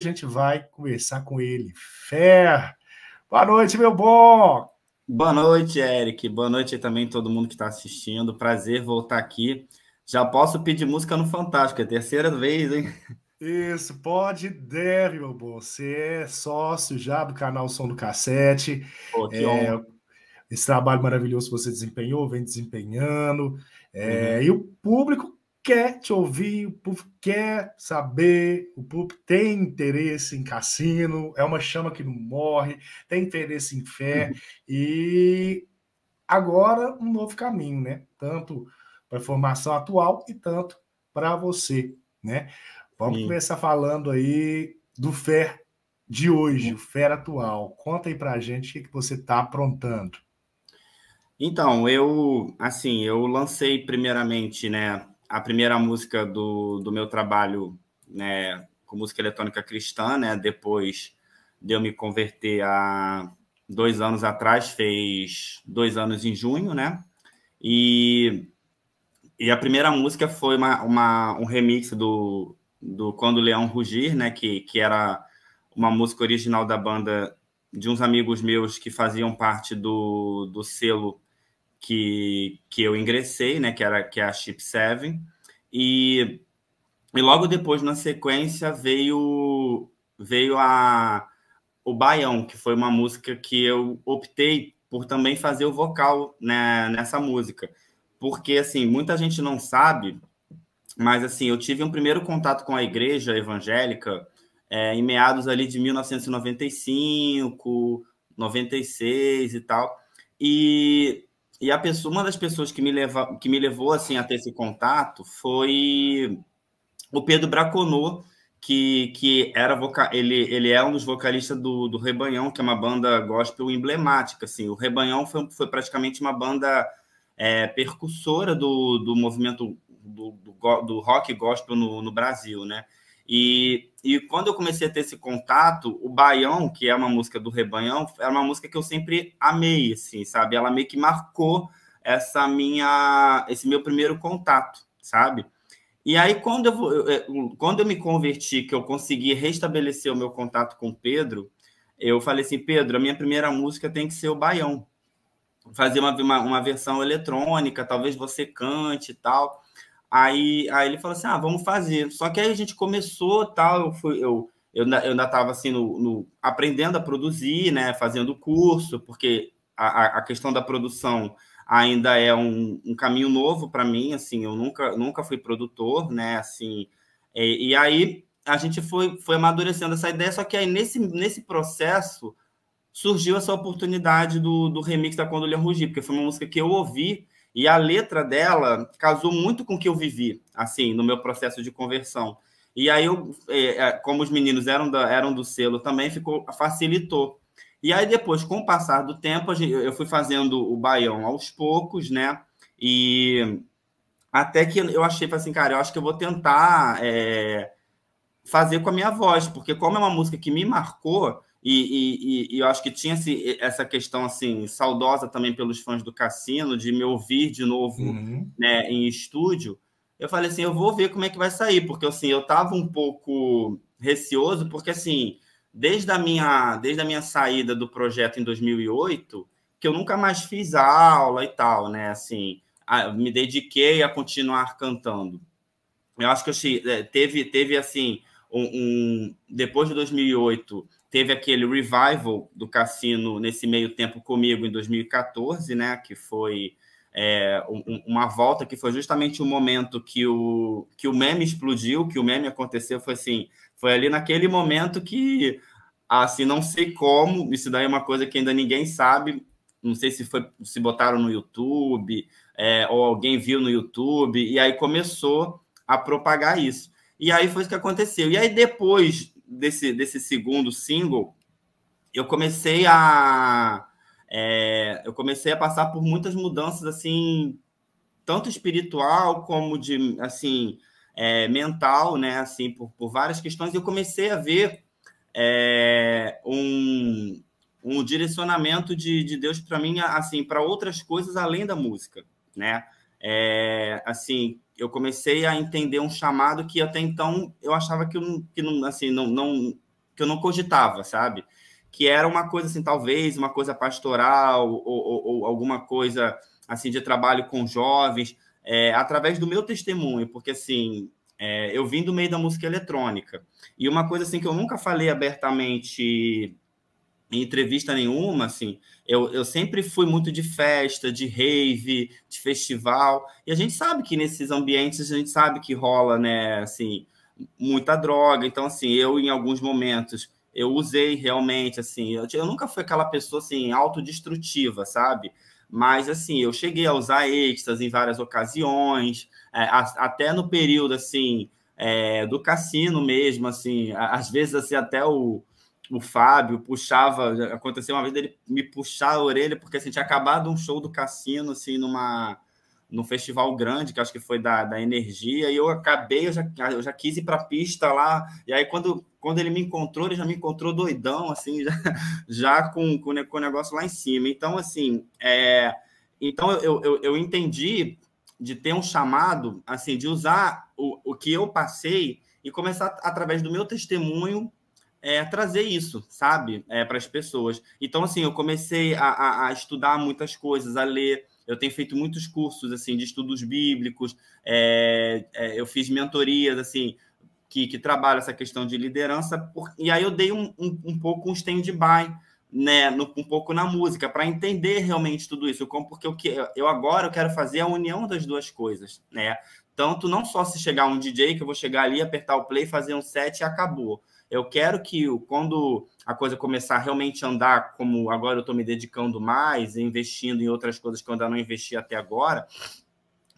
a gente vai conversar com ele. Fer! Boa noite, meu bom! Boa noite, Eric. Boa noite também todo mundo que está assistindo. Prazer voltar aqui. Já posso pedir música no Fantástico, é a terceira vez, hein? Isso, pode deve, meu bom. Você é sócio já do canal Som do Cassete. Pô, que é, esse trabalho maravilhoso que você desempenhou, vem desempenhando. É, uhum. E o público quer te ouvir, o povo quer saber, o povo tem interesse em cassino, é uma chama que não morre, tem interesse em fé uhum. e agora um novo caminho, né? Tanto para a formação atual e tanto para você, né? Vamos Sim. começar falando aí do fé de hoje, o fé atual. Conta aí para a gente o que, que você está aprontando. Então, eu, assim, eu lancei primeiramente, né, a primeira música do, do meu trabalho né, com música eletrônica cristã, né? Depois de eu me converter há dois anos atrás, fez dois anos em junho, né? E, e a primeira música foi uma, uma um remix do, do Quando o Leão Rugir, né? Que, que era uma música original da banda de uns amigos meus que faziam parte do, do selo que, que eu ingressei, né? Que era que é a Chip 7. E, e logo depois, na sequência, veio, veio a, o Baião, que foi uma música que eu optei por também fazer o vocal né, nessa música. Porque, assim, muita gente não sabe, mas, assim, eu tive um primeiro contato com a igreja evangélica é, em meados ali de 1995, 96 e tal. E e a pessoa, uma das pessoas que me, leva, que me levou assim a ter esse contato foi o Pedro Braconô, que, que era voca... ele, ele é um dos vocalistas do, do Rebanhão, que é uma banda gospel emblemática. Assim. O Rebanhão foi, foi praticamente uma banda é, percussora do, do movimento do, do, do rock gospel no, no Brasil, né? E, e quando eu comecei a ter esse contato, o Baião, que é uma música do Rebanhão, era uma música que eu sempre amei, assim, sabe? Ela meio que marcou essa minha, esse meu primeiro contato, sabe? E aí, quando eu, é, quando eu me converti, que eu consegui restabelecer o meu contato com Pedro, eu falei assim, Pedro, a minha primeira música tem que ser o Baião. Fazer uma, uma, uma versão eletrônica, talvez você cante e tal. Aí, aí ele falou assim: ah, vamos fazer. Só que aí a gente começou tal, eu fui, eu, eu, eu ainda estava assim no, no, aprendendo a produzir, né? Fazendo curso, porque a, a questão da produção ainda é um, um caminho novo para mim, assim, eu nunca, nunca fui produtor, né? Assim, e, e aí a gente foi, foi amadurecendo essa ideia, só que aí nesse, nesse processo surgiu essa oportunidade do, do remix da Quando Lhe Rugir, porque foi uma música que eu ouvi e a letra dela casou muito com o que eu vivi, assim, no meu processo de conversão. E aí, eu, é, é, como os meninos eram, da, eram do selo também, ficou facilitou. E aí, depois, com o passar do tempo, eu fui fazendo o baião aos poucos, né? E até que eu achei, assim, cara, eu acho que eu vou tentar é, fazer com a minha voz, porque como é uma música que me marcou, e, e, e, eu acho que tinha essa questão assim saudosa também pelos fãs do Cassino de me ouvir de novo uhum. né, em estúdio. Eu falei assim, eu vou ver como é que vai sair, porque assim eu estava um pouco receoso, porque assim desde a minha desde a minha saída do projeto em 2008 que eu nunca mais fiz aula e tal, né? Assim, a, me dediquei a continuar cantando. Eu acho que eu, é, teve teve assim um, um depois de 2008 Teve aquele revival do cassino nesse meio tempo comigo em 2014, né? Que foi é, um, uma volta que foi justamente o momento que o, que o meme explodiu, que o meme aconteceu, foi assim, foi ali naquele momento que, ah, assim, não sei como, isso daí é uma coisa que ainda ninguém sabe, não sei se foi se botaram no YouTube é, ou alguém viu no YouTube e aí começou a propagar isso. E aí foi o que aconteceu. E aí depois desse, desse segundo single, eu comecei a é, eu comecei a passar por muitas mudanças assim tanto espiritual como de assim é, mental né assim por, por várias questões eu comecei a ver é, um, um direcionamento de, de Deus para mim assim para outras coisas além da música né é, assim eu comecei a entender um chamado que até então eu achava que, eu, que não, assim, não, não, que eu não cogitava, sabe? Que era uma coisa assim, talvez uma coisa pastoral ou, ou, ou alguma coisa assim de trabalho com jovens, é, através do meu testemunho, porque assim é, eu vim do meio da música eletrônica e uma coisa assim que eu nunca falei abertamente em entrevista nenhuma, assim, eu, eu sempre fui muito de festa, de rave, de festival, e a gente sabe que nesses ambientes a gente sabe que rola, né, assim, muita droga, então, assim, eu em alguns momentos eu usei realmente, assim, eu, eu nunca fui aquela pessoa, assim, autodestrutiva, sabe? Mas, assim, eu cheguei a usar êxtase em várias ocasiões, é, a, até no período, assim, é, do cassino mesmo, assim, às vezes, assim, até o o Fábio puxava, aconteceu uma vez ele me puxar a orelha, porque assim, tinha acabado um show do cassino, assim, numa num festival grande, que acho que foi da, da Energia, e eu acabei, eu já, eu já quis ir para a pista lá, e aí quando, quando ele me encontrou, ele já me encontrou doidão, assim, já, já com, com, né, com o negócio lá em cima. Então, assim, é, então eu, eu, eu entendi de ter um chamado, assim, de usar o, o que eu passei e começar através do meu testemunho é, trazer isso, sabe, é, para as pessoas. Então, assim, eu comecei a, a, a, estudar muitas coisas, a ler. Eu tenho feito muitos cursos, assim, de estudos bíblicos. É, é, eu fiz mentorias, assim, que, que trabalham essa questão de liderança. Por, e aí eu dei um, um, um pouco um stand-by, né, no, um pouco na música, para entender realmente tudo isso. Como, porque eu, eu agora eu quero fazer a união das duas coisas, né? Tanto não só se chegar um DJ, que eu vou chegar ali, apertar o play, fazer um set e acabou eu quero que quando a coisa começar a realmente andar, como agora eu estou me dedicando mais, investindo em outras coisas que eu ainda não investi até agora,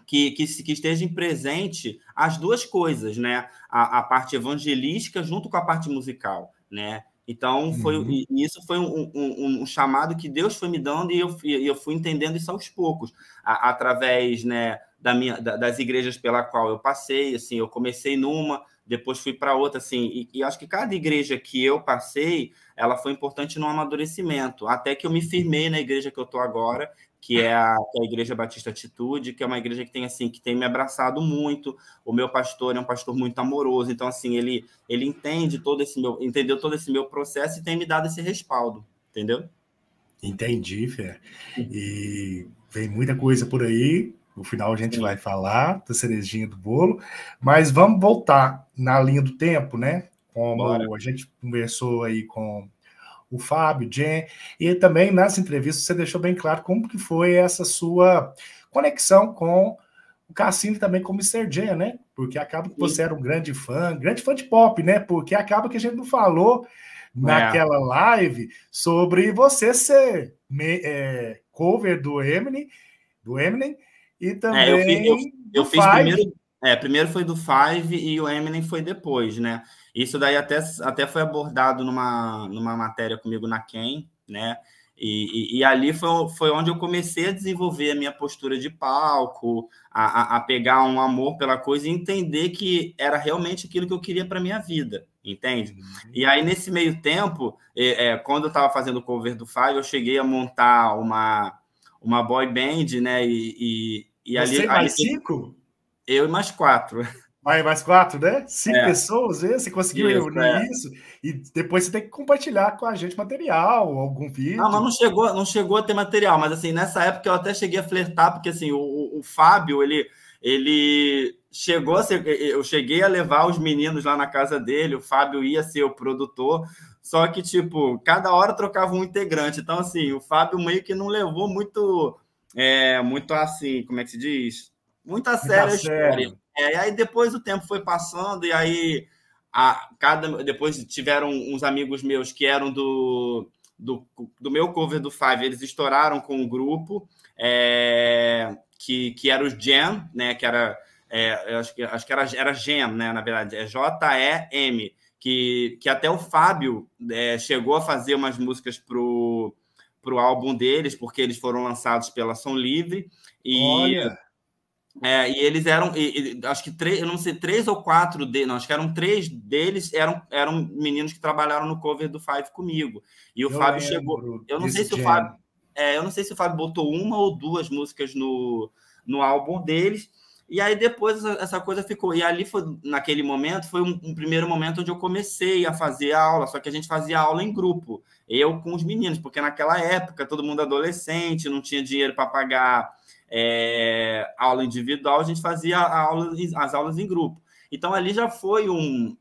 que, que, que estejam presente as duas coisas, né? A, a, parte evangelística junto com a parte musical, né? Então, foi, uhum. isso foi um, um, um, chamado que Deus foi me dando e eu, e eu fui entendendo isso aos poucos, a, através né, da minha, da, das igrejas pela qual eu passei. Assim, eu comecei numa, depois fui para outra, assim, e, e, acho que cada igreja que eu passei, ela foi importante no amadurecimento, até que eu me firmei na igreja que eu estou agora, que é a, é a, Igreja Batista Atitude, que é uma igreja que tem assim, que tem me abraçado muito. O meu pastor é um pastor muito amoroso, então assim, ele ele entende todo esse meu, entendeu todo esse meu processo e tem me dado esse respaldo, entendeu? Entendi, Fé. E vem muita coisa por aí no final a gente Sim. vai falar da cerejinha do bolo, mas vamos voltar na linha do tempo, né? Como Bora. a gente conversou aí com o Fábio, o Jen, e também nessa entrevista você deixou bem claro como que foi essa sua conexão com o Cassino também com o Mr. Jen, né? Porque acaba que você Sim. era um grande fã, grande fã de pop, né? Porque acaba que a gente não falou naquela é. live sobre você ser me, é, cover do Eminem, do Eminem e também. É, eu fiz, eu, eu fiz primeiro. É, primeiro foi do Five e o Eminem foi depois, né? Isso daí até, até foi abordado numa, numa matéria comigo na Quem, né? E, e, e, ali foi, foi onde eu comecei a desenvolver a minha postura de palco, a, a, a pegar um amor pela coisa e entender que era realmente aquilo que eu queria para minha vida, entende? Uhum. E aí, nesse meio tempo, é, é, quando eu estava fazendo o cover do Five, eu cheguei a montar uma, uma boy band, né? E, e Você mais cinco? Eu e mais quatro. Mais, mais quatro, né? Cinco é. pessoas, vê? Né? você conseguiu isso, reunir é. isso. E depois você tem que compartilhar com a gente material, algum vídeo. Não, ah, mas não chegou, não chegou a ter material, mas assim, nessa época eu até cheguei a flertar, porque assim, o, o Fábio, ele, ele chegou a ser, eu cheguei a levar os meninos lá na casa dele, o Fábio ia ser o produtor, só que, tipo, cada hora trocava um integrante. Então, assim, o Fábio meio que não levou muito é, muito assim, como é que se diz? Muita séria história. É, e aí depois o tempo foi passando, e aí a, cada, depois tiveram uns amigos meus que eram do, do, do meu cover do Five, eles estouraram com o um grupo, é, que, que era o Jam, né? Que era. É, acho que, acho que era, era Jam, né? Na verdade, é J-E-M. Que, que até o Fábio é, chegou a fazer umas músicas pro para o álbum deles, porque eles foram lançados pela Som Livre. E, Olha. É, e eles eram, e, e, acho que três, eu não sei, três ou quatro de, não, acho que eram três deles, eram, eram meninos que trabalharam no cover do Five comigo. E o eu Fábio chegou. Eu não sei se jam. o Fábio. É, eu não sei se o Fábio botou uma ou duas músicas no, no álbum deles. E aí depois essa, coisa ficou. E ali foi, naquele momento, foi um, um, primeiro momento onde eu comecei a fazer aula, só que a gente fazia aula em grupo, eu com os meninos, porque naquela época todo mundo adolescente, não tinha dinheiro para pagar é, aula individual, a gente fazia aula, as aulas em grupo. Então ali já foi um,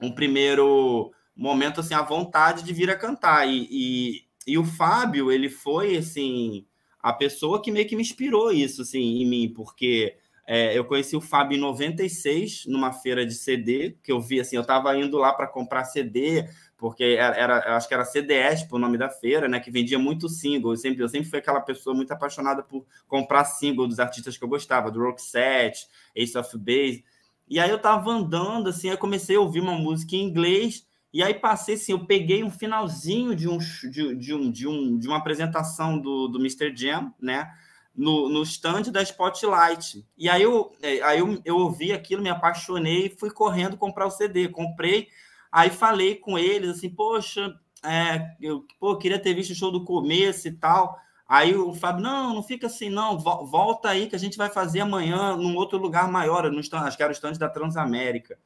um primeiro momento, assim, a vontade de vir a cantar. E, e, e o Fábio, ele foi, assim, a pessoa que meio que me inspirou isso, assim, em mim, porque é, eu conheci o Fábio em 96, numa feira de CD, que eu vi assim, eu estava indo lá para comprar CD, porque é, era, era acho que era CDS o nome da feira, né? Que vendia muito single. Eu sempre, eu sempre fui aquela pessoa muito apaixonada por comprar single dos artistas que eu gostava, do Rock Set, Ace of Base. E aí eu estava andando, assim, aí comecei a ouvir uma música em inglês, e aí passei assim, eu peguei um finalzinho de um de, de um, de um de uma apresentação do, do Mr. Jam, né? no, no stand da Spotlight. E aí, eu, é, aí eu, eu ouvi aquilo, me apaixonei e fui correndo comprar o CD. Comprei, aí falei com eles assim, poxa, é, eu pô, queria ter visto o show do começo e tal. Aí o Fábio, não, não fica assim, não, volta aí que a gente vai fazer amanhã num outro lugar maior, no stand, acho que era o stand da Transamérica.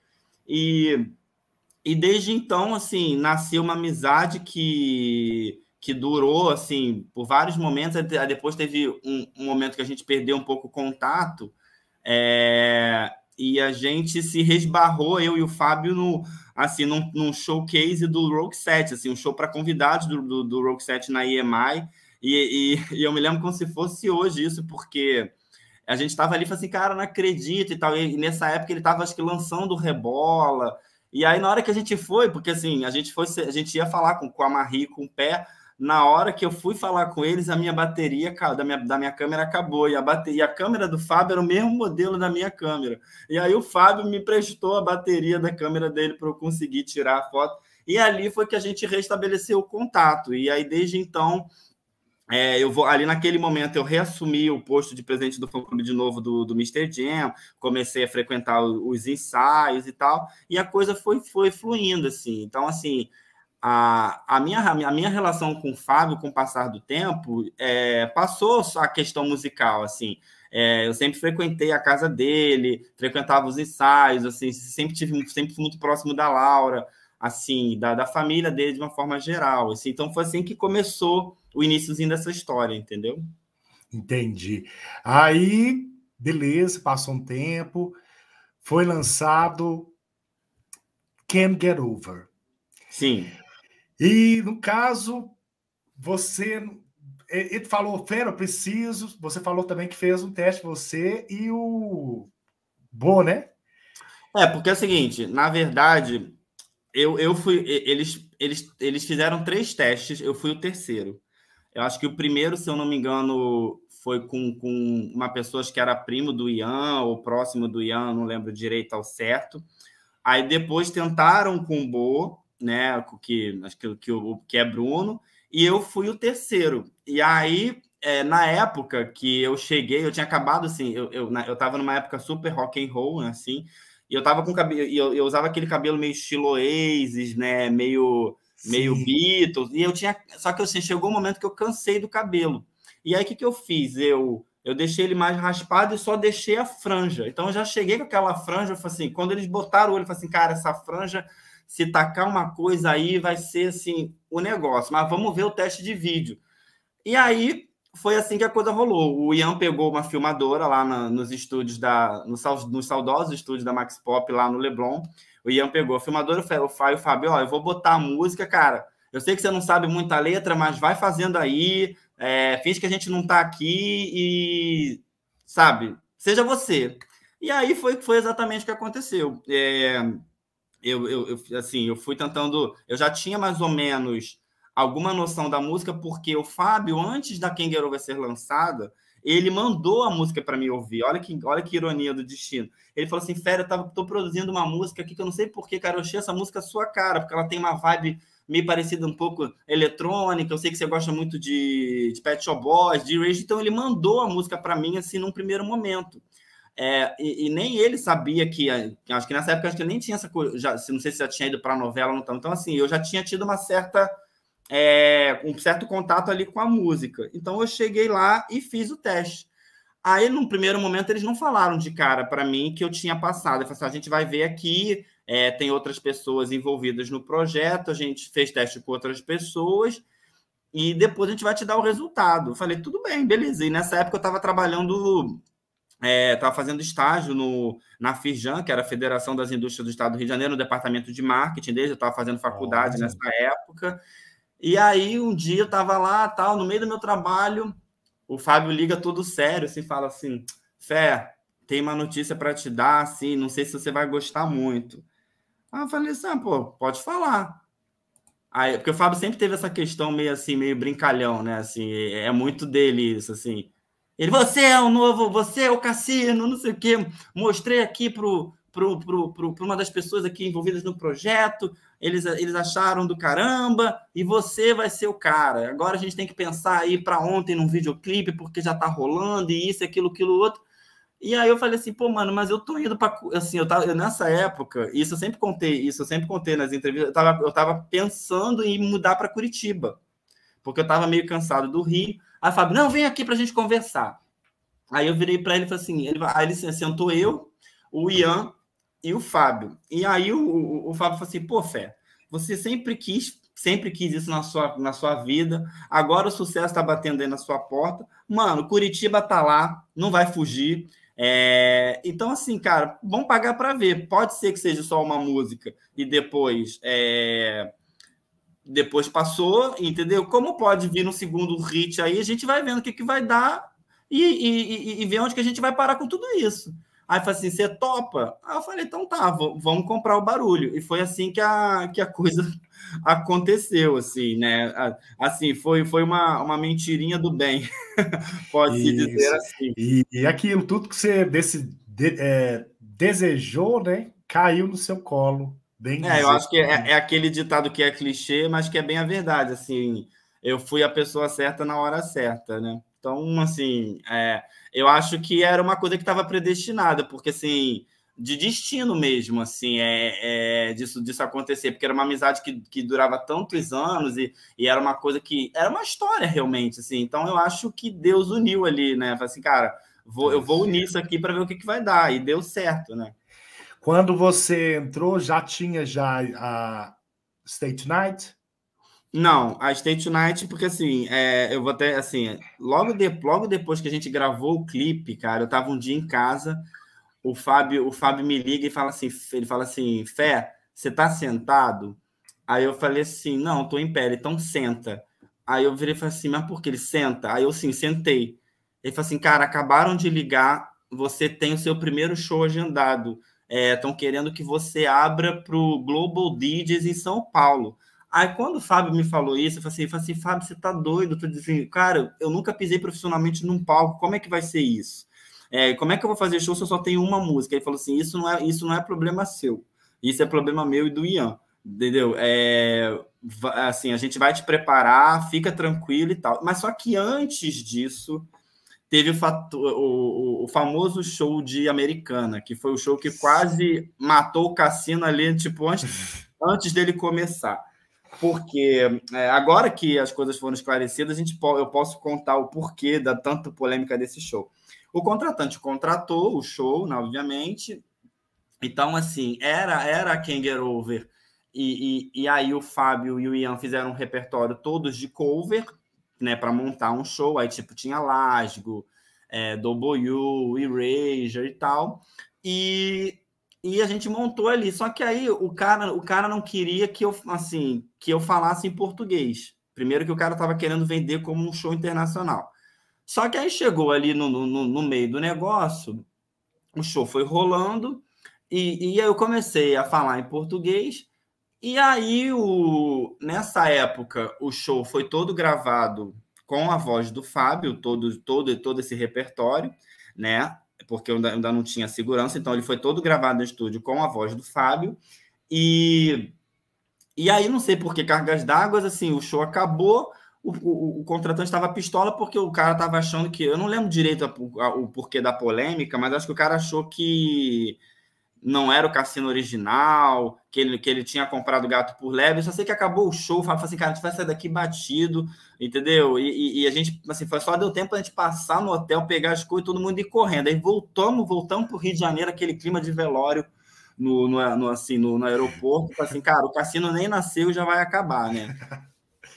E, e desde então, assim, nasceu uma amizade que que durou assim por vários momentos. Depois teve um, um momento que a gente perdeu um pouco o contato é, e a gente se resbarrou eu e o Fábio no assim num, num showcase do Rogue Set, assim um show para convidados do, do, do Rogue Set na EMI. E, e, e, eu me lembro como se fosse hoje isso, porque a gente estava ali e assim, cara, não acredito e tal. E nessa época ele estava, acho que, lançando Rebola. E aí, na hora que a gente foi, porque assim, a gente foi, a gente ia falar com, com a Marie, com o Pé, na hora que eu fui falar com eles, a minha bateria da minha, da minha câmera acabou. E a, bateria, a câmera do Fábio era o mesmo modelo da minha câmera. E aí o Fábio me prestou a bateria da câmera dele para eu conseguir tirar a foto. E ali foi que a gente restabeleceu o contato. E aí, desde então, é, eu vou ali naquele momento eu reassumi o posto de presidente do fã clube de novo do, do Mr. Jam, comecei a frequentar os, os ensaios e tal, e a coisa foi, foi fluindo assim. Então, assim, a, a, minha, a minha relação com o Fábio, com o passar do tempo, é, passou só a questão musical, assim. É, eu sempre frequentei a casa dele, frequentava os ensaios, assim, sempre tive sempre fui muito próximo da Laura, assim, da, da família dele de uma forma geral, assim. Então foi assim que começou o iníciozinho dessa história, entendeu? Entendi. Aí, beleza, passou um tempo, foi lançado Can't Get Over. Sim. E, no caso, você. É, ele falou, Fera, eu preciso. Você falou também que fez um teste, você e o Bo, né? É, porque é o seguinte, na verdade, eu, eu fui. Eles, eles, eles fizeram três testes, eu fui o terceiro. Eu acho que o primeiro, se eu não me engano, foi com, com uma pessoa que era primo do Ian ou próximo do Ian, não lembro direito ao certo. Aí depois tentaram com o Bo, né? Que, acho que, que, o, que é Bruno, e eu fui o terceiro. E aí, é, na época que eu cheguei, eu tinha acabado assim, eu, eu, eu tava numa época super rock and roll, né, assim, e eu tava com cabelo, eu, eu usava aquele cabelo meio estilo Oasis, né? Meio, meio Beatles, e eu tinha. Só que assim, chegou um momento que eu cansei do cabelo. E aí o que, que eu fiz? Eu eu deixei ele mais raspado e só deixei a franja. Então eu já cheguei com aquela franja, eu falei assim, quando eles botaram o olho, eu falei assim, cara, essa franja se tacar uma coisa aí vai ser assim o negócio, mas vamos ver o teste de vídeo. E aí foi assim que a coisa rolou. O Ian pegou uma filmadora lá na, nos estúdios da no, no estúdio da Max Pop lá no Leblon. O Ian pegou a filmadora, o o Fábio, ó, eu vou botar a música, cara. Eu sei que você não sabe muita letra, mas vai fazendo aí, é, finge que a gente não tá aqui e sabe, seja você. E aí foi, foi exatamente o que aconteceu. É, eu, eu, eu, assim, eu fui tentando. Eu já tinha mais ou menos alguma noção da música, porque o Fábio, antes da Kangaroo vai ser lançada, ele mandou a música para mim ouvir. Olha que, olha que ironia do destino. Ele falou assim: Fera, eu tava, tô produzindo uma música aqui que eu não sei porquê, cara. Eu achei essa música sua cara, porque ela tem uma vibe meio parecida um pouco eletrônica. Eu sei que você gosta muito de, de Pet Shop Boys, de Rage. Então ele mandou a música para mim, assim, num primeiro momento. É, e, e, nem ele sabia que, acho que nessa época acho que eu nem tinha essa coisa, já, não sei se já tinha ido para a novela ou não, então assim, eu já tinha tido uma certa, é, um certo contato ali com a música, então eu cheguei lá e fiz o teste. Aí, num primeiro momento, eles não falaram de cara para mim que eu tinha passado. Eu falei assim, a gente vai ver aqui, é, tem outras pessoas envolvidas no projeto, a gente fez teste com outras pessoas e depois a gente vai te dar o resultado. Eu falei, tudo bem, beleza. E nessa época eu estava trabalhando estava é, fazendo estágio no, na FIRJAN, que era a Federação das Indústrias do Estado do Rio de Janeiro, no departamento de marketing desde eu estava fazendo faculdade oh, nessa época. E aí, um dia eu estava lá, tal, no meio do meu trabalho, o Fábio liga todo sério, assim, fala assim, Fé, tem uma notícia para te dar, assim, não sei se você vai gostar muito. Aí eu falei assim, ah, pô, pode falar. Aí, porque o Fábio sempre teve essa questão meio assim, meio brincalhão, né? Assim, é, é muito dele isso, assim ele, você é o novo, você é o cassino, não sei o quê. Mostrei aqui para pro, pro, pro, pro uma das pessoas aqui envolvidas no projeto, eles, eles acharam do caramba, e você vai ser o cara. Agora a gente tem que pensar aí para ontem num videoclipe, porque já tá rolando, e isso, aquilo, aquilo, outro. E aí eu falei assim, pô, mano, mas eu tô indo para assim, eu tava eu, nessa época, isso eu sempre contei, isso eu sempre contei nas entrevistas, eu tava, eu tava pensando em mudar para Curitiba. Porque eu tava meio cansado do Rio, Aí Fábio, não, vem aqui para a gente conversar. Aí eu virei para ele e falei assim, ele, aí ele assim, sentou eu, o Ian e o Fábio. E aí o, o, o Fábio falou assim, pô, Fé, você sempre quis sempre quis isso na sua, na sua vida. Agora o sucesso está batendo aí na sua porta. Mano, Curitiba tá lá, não vai fugir. É... Então, assim, cara, vamos pagar para ver. Pode ser que seja só uma música e depois é depois passou, entendeu? Como pode vir um segundo hit aí, a gente vai vendo o que, que vai dar e, e, e, e ver onde que a gente vai parar com tudo isso. Aí falou assim: você topa? Aí eu falei, então tá, vamos comprar o barulho. E foi assim que a, que a coisa aconteceu, assim, né? Assim, foi, foi uma, uma mentirinha do bem, pode-se dizer assim. E, e, aquilo, tudo que você desse, de, é, desejou, né? Caiu no seu colo Bem é, eu acho que é, é, aquele ditado que é clichê, mas que é bem a verdade. Assim, eu fui a pessoa certa na hora certa, né? Então, assim, é, eu acho que era uma coisa que estava predestinada, porque assim, de destino mesmo, assim, é, é, disso, disso acontecer, porque era uma amizade que, que durava tantos anos e, e era uma coisa que era uma história realmente, assim. Então, eu acho que Deus uniu ali, né? Falei assim, cara, vou, eu vou unir isso aqui para ver o que, que vai dar e deu certo, né? Quando você entrou, já tinha já a State Night? Não, a State Night, porque assim, é, eu vou até, assim, logo, de, logo depois que a gente gravou o clipe, cara, eu tava um dia em casa, o Fábio, o Fábio me liga e fala assim, ele fala assim, Fé, você tá sentado? Aí eu falei assim, não, tô em pé, então senta. Aí eu virei e falei assim, mas por que ele senta? Aí eu sim, sentei. Ele falou assim, cara, acabaram de ligar, você tem o seu primeiro show agendado estão é, querendo que você abra para o Global Digits em São Paulo. Aí quando o Fábio me falou isso, eu falei assim, eu falei assim Fábio, você tá doido? Eu tô dizendo, cara, eu nunca pisei profissionalmente num palco, como é que vai ser isso? É, como é que eu vou fazer show se eu só tenho uma música? Ele falou assim, isso não é, isso não é problema seu, isso é problema meu e do Ian, entendeu? É, assim, a gente vai te preparar, fica tranquilo e tal. Mas só que antes disso, teve o, o, o, famoso show de Americana, que foi o show que quase matou o cassino ali, tipo, antes, antes dele começar. Porque é, agora que as coisas foram esclarecidas, a gente, eu posso contar o porquê da tanta polêmica desse show. O contratante contratou o show, né, obviamente. Então, assim, era era quem get over. E, e, e aí o Fábio e o Ian fizeram um repertório todos de cover né, para montar um show. Aí, tipo, tinha Lasgo, é, Doboyu, Erasure e tal. E, e a gente montou ali. Só que aí o cara, o cara não queria que eu, assim, que eu falasse em português. Primeiro que o cara estava querendo vender como um show internacional. Só que aí chegou ali no, no, no meio do negócio, o show foi rolando, e, e aí eu comecei a falar em português, e aí, o, nessa época, o show foi todo gravado com a voz do Fábio, todo, todo, todo esse repertório, né? Porque eu ainda não tinha segurança, então ele foi todo gravado no estúdio com a voz do Fábio. E, e aí, não sei por que cargas d'água, assim, o show acabou, o, o, o contratante estava pistola porque o cara estava achando que. Eu não lembro direito a, a, o porquê da polêmica, mas acho que o cara achou que não era o cassino original, que ele, que ele tinha comprado gato por leve. Eu só sei que acabou o show, fala falou assim, cara, a gente vai sair daqui batido, entendeu? E, e, e, a gente, assim, foi só deu tempo a gente passar no hotel, pegar as coisas, e todo mundo ir correndo. Aí voltamos, voltamos para o Rio de Janeiro, aquele clima de velório no, no, no assim, no, no aeroporto, assim, cara, o cassino nem nasceu já vai acabar, né?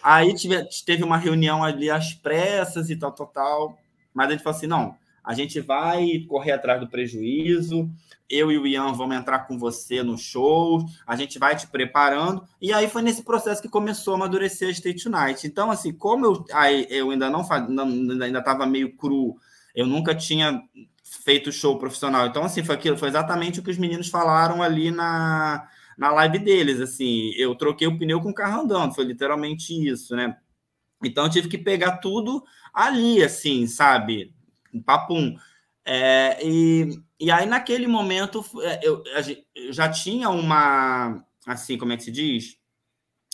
Aí tive, teve uma reunião ali às pressas e tal, tal, tal, mas a gente falou assim, não, a gente vai correr atrás do prejuízo. Eu e o Ian vamos entrar com você no show. A gente vai te preparando. E aí foi nesse processo que começou a amadurecer a State Night. Então, assim, como eu, aí, eu ainda não ainda estava meio cru, eu nunca tinha feito show profissional. Então, assim, foi aquilo, foi exatamente o que os meninos falaram ali na, na live deles. Assim, eu troquei o pneu com o carro andando, foi literalmente isso, né? Então eu tive que pegar tudo ali, assim, sabe? um papum. É, e, e aí, naquele momento, é, eu, eu, já tinha uma, assim, como é que se diz?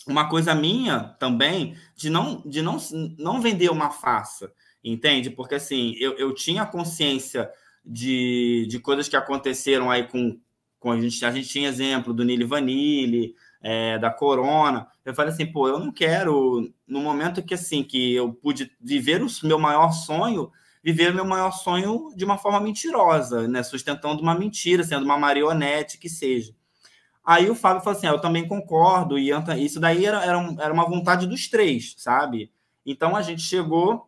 Uma coisa minha também de não, de não, não vender uma farsa, entende? Porque, assim, eu, eu tinha consciência de, de coisas que aconteceram aí com, com a gente. A gente tinha exemplo do Nili Vanille, é, da Corona. Eu falei assim, pô, eu não quero, no momento que, assim, que eu pude viver o meu maior sonho viver meu maior sonho de uma forma mentirosa, né? Sustentando uma mentira, sendo uma marionete que seja. Aí o Fábio falou assim: ah, eu também concordo, e isso daí era, era, uma vontade dos três, sabe? Então a gente chegou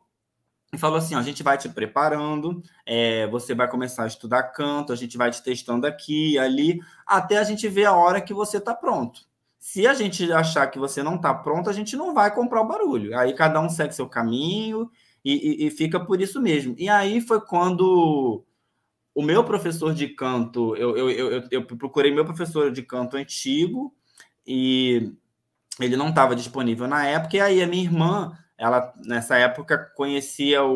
e falou assim: ó, a gente vai te preparando, é, você vai começar a estudar canto, a gente vai te testando aqui, ali, até a gente ver a hora que você tá pronto. Se a gente achar que você não tá pronto, a gente não vai comprar o barulho. Aí cada um segue seu caminho e, e, e fica por isso mesmo. E aí foi quando o meu professor de canto, eu, eu, eu, eu, procurei meu professor de canto antigo e ele não estava disponível na época. E aí a minha irmã, ela nessa época conhecia o,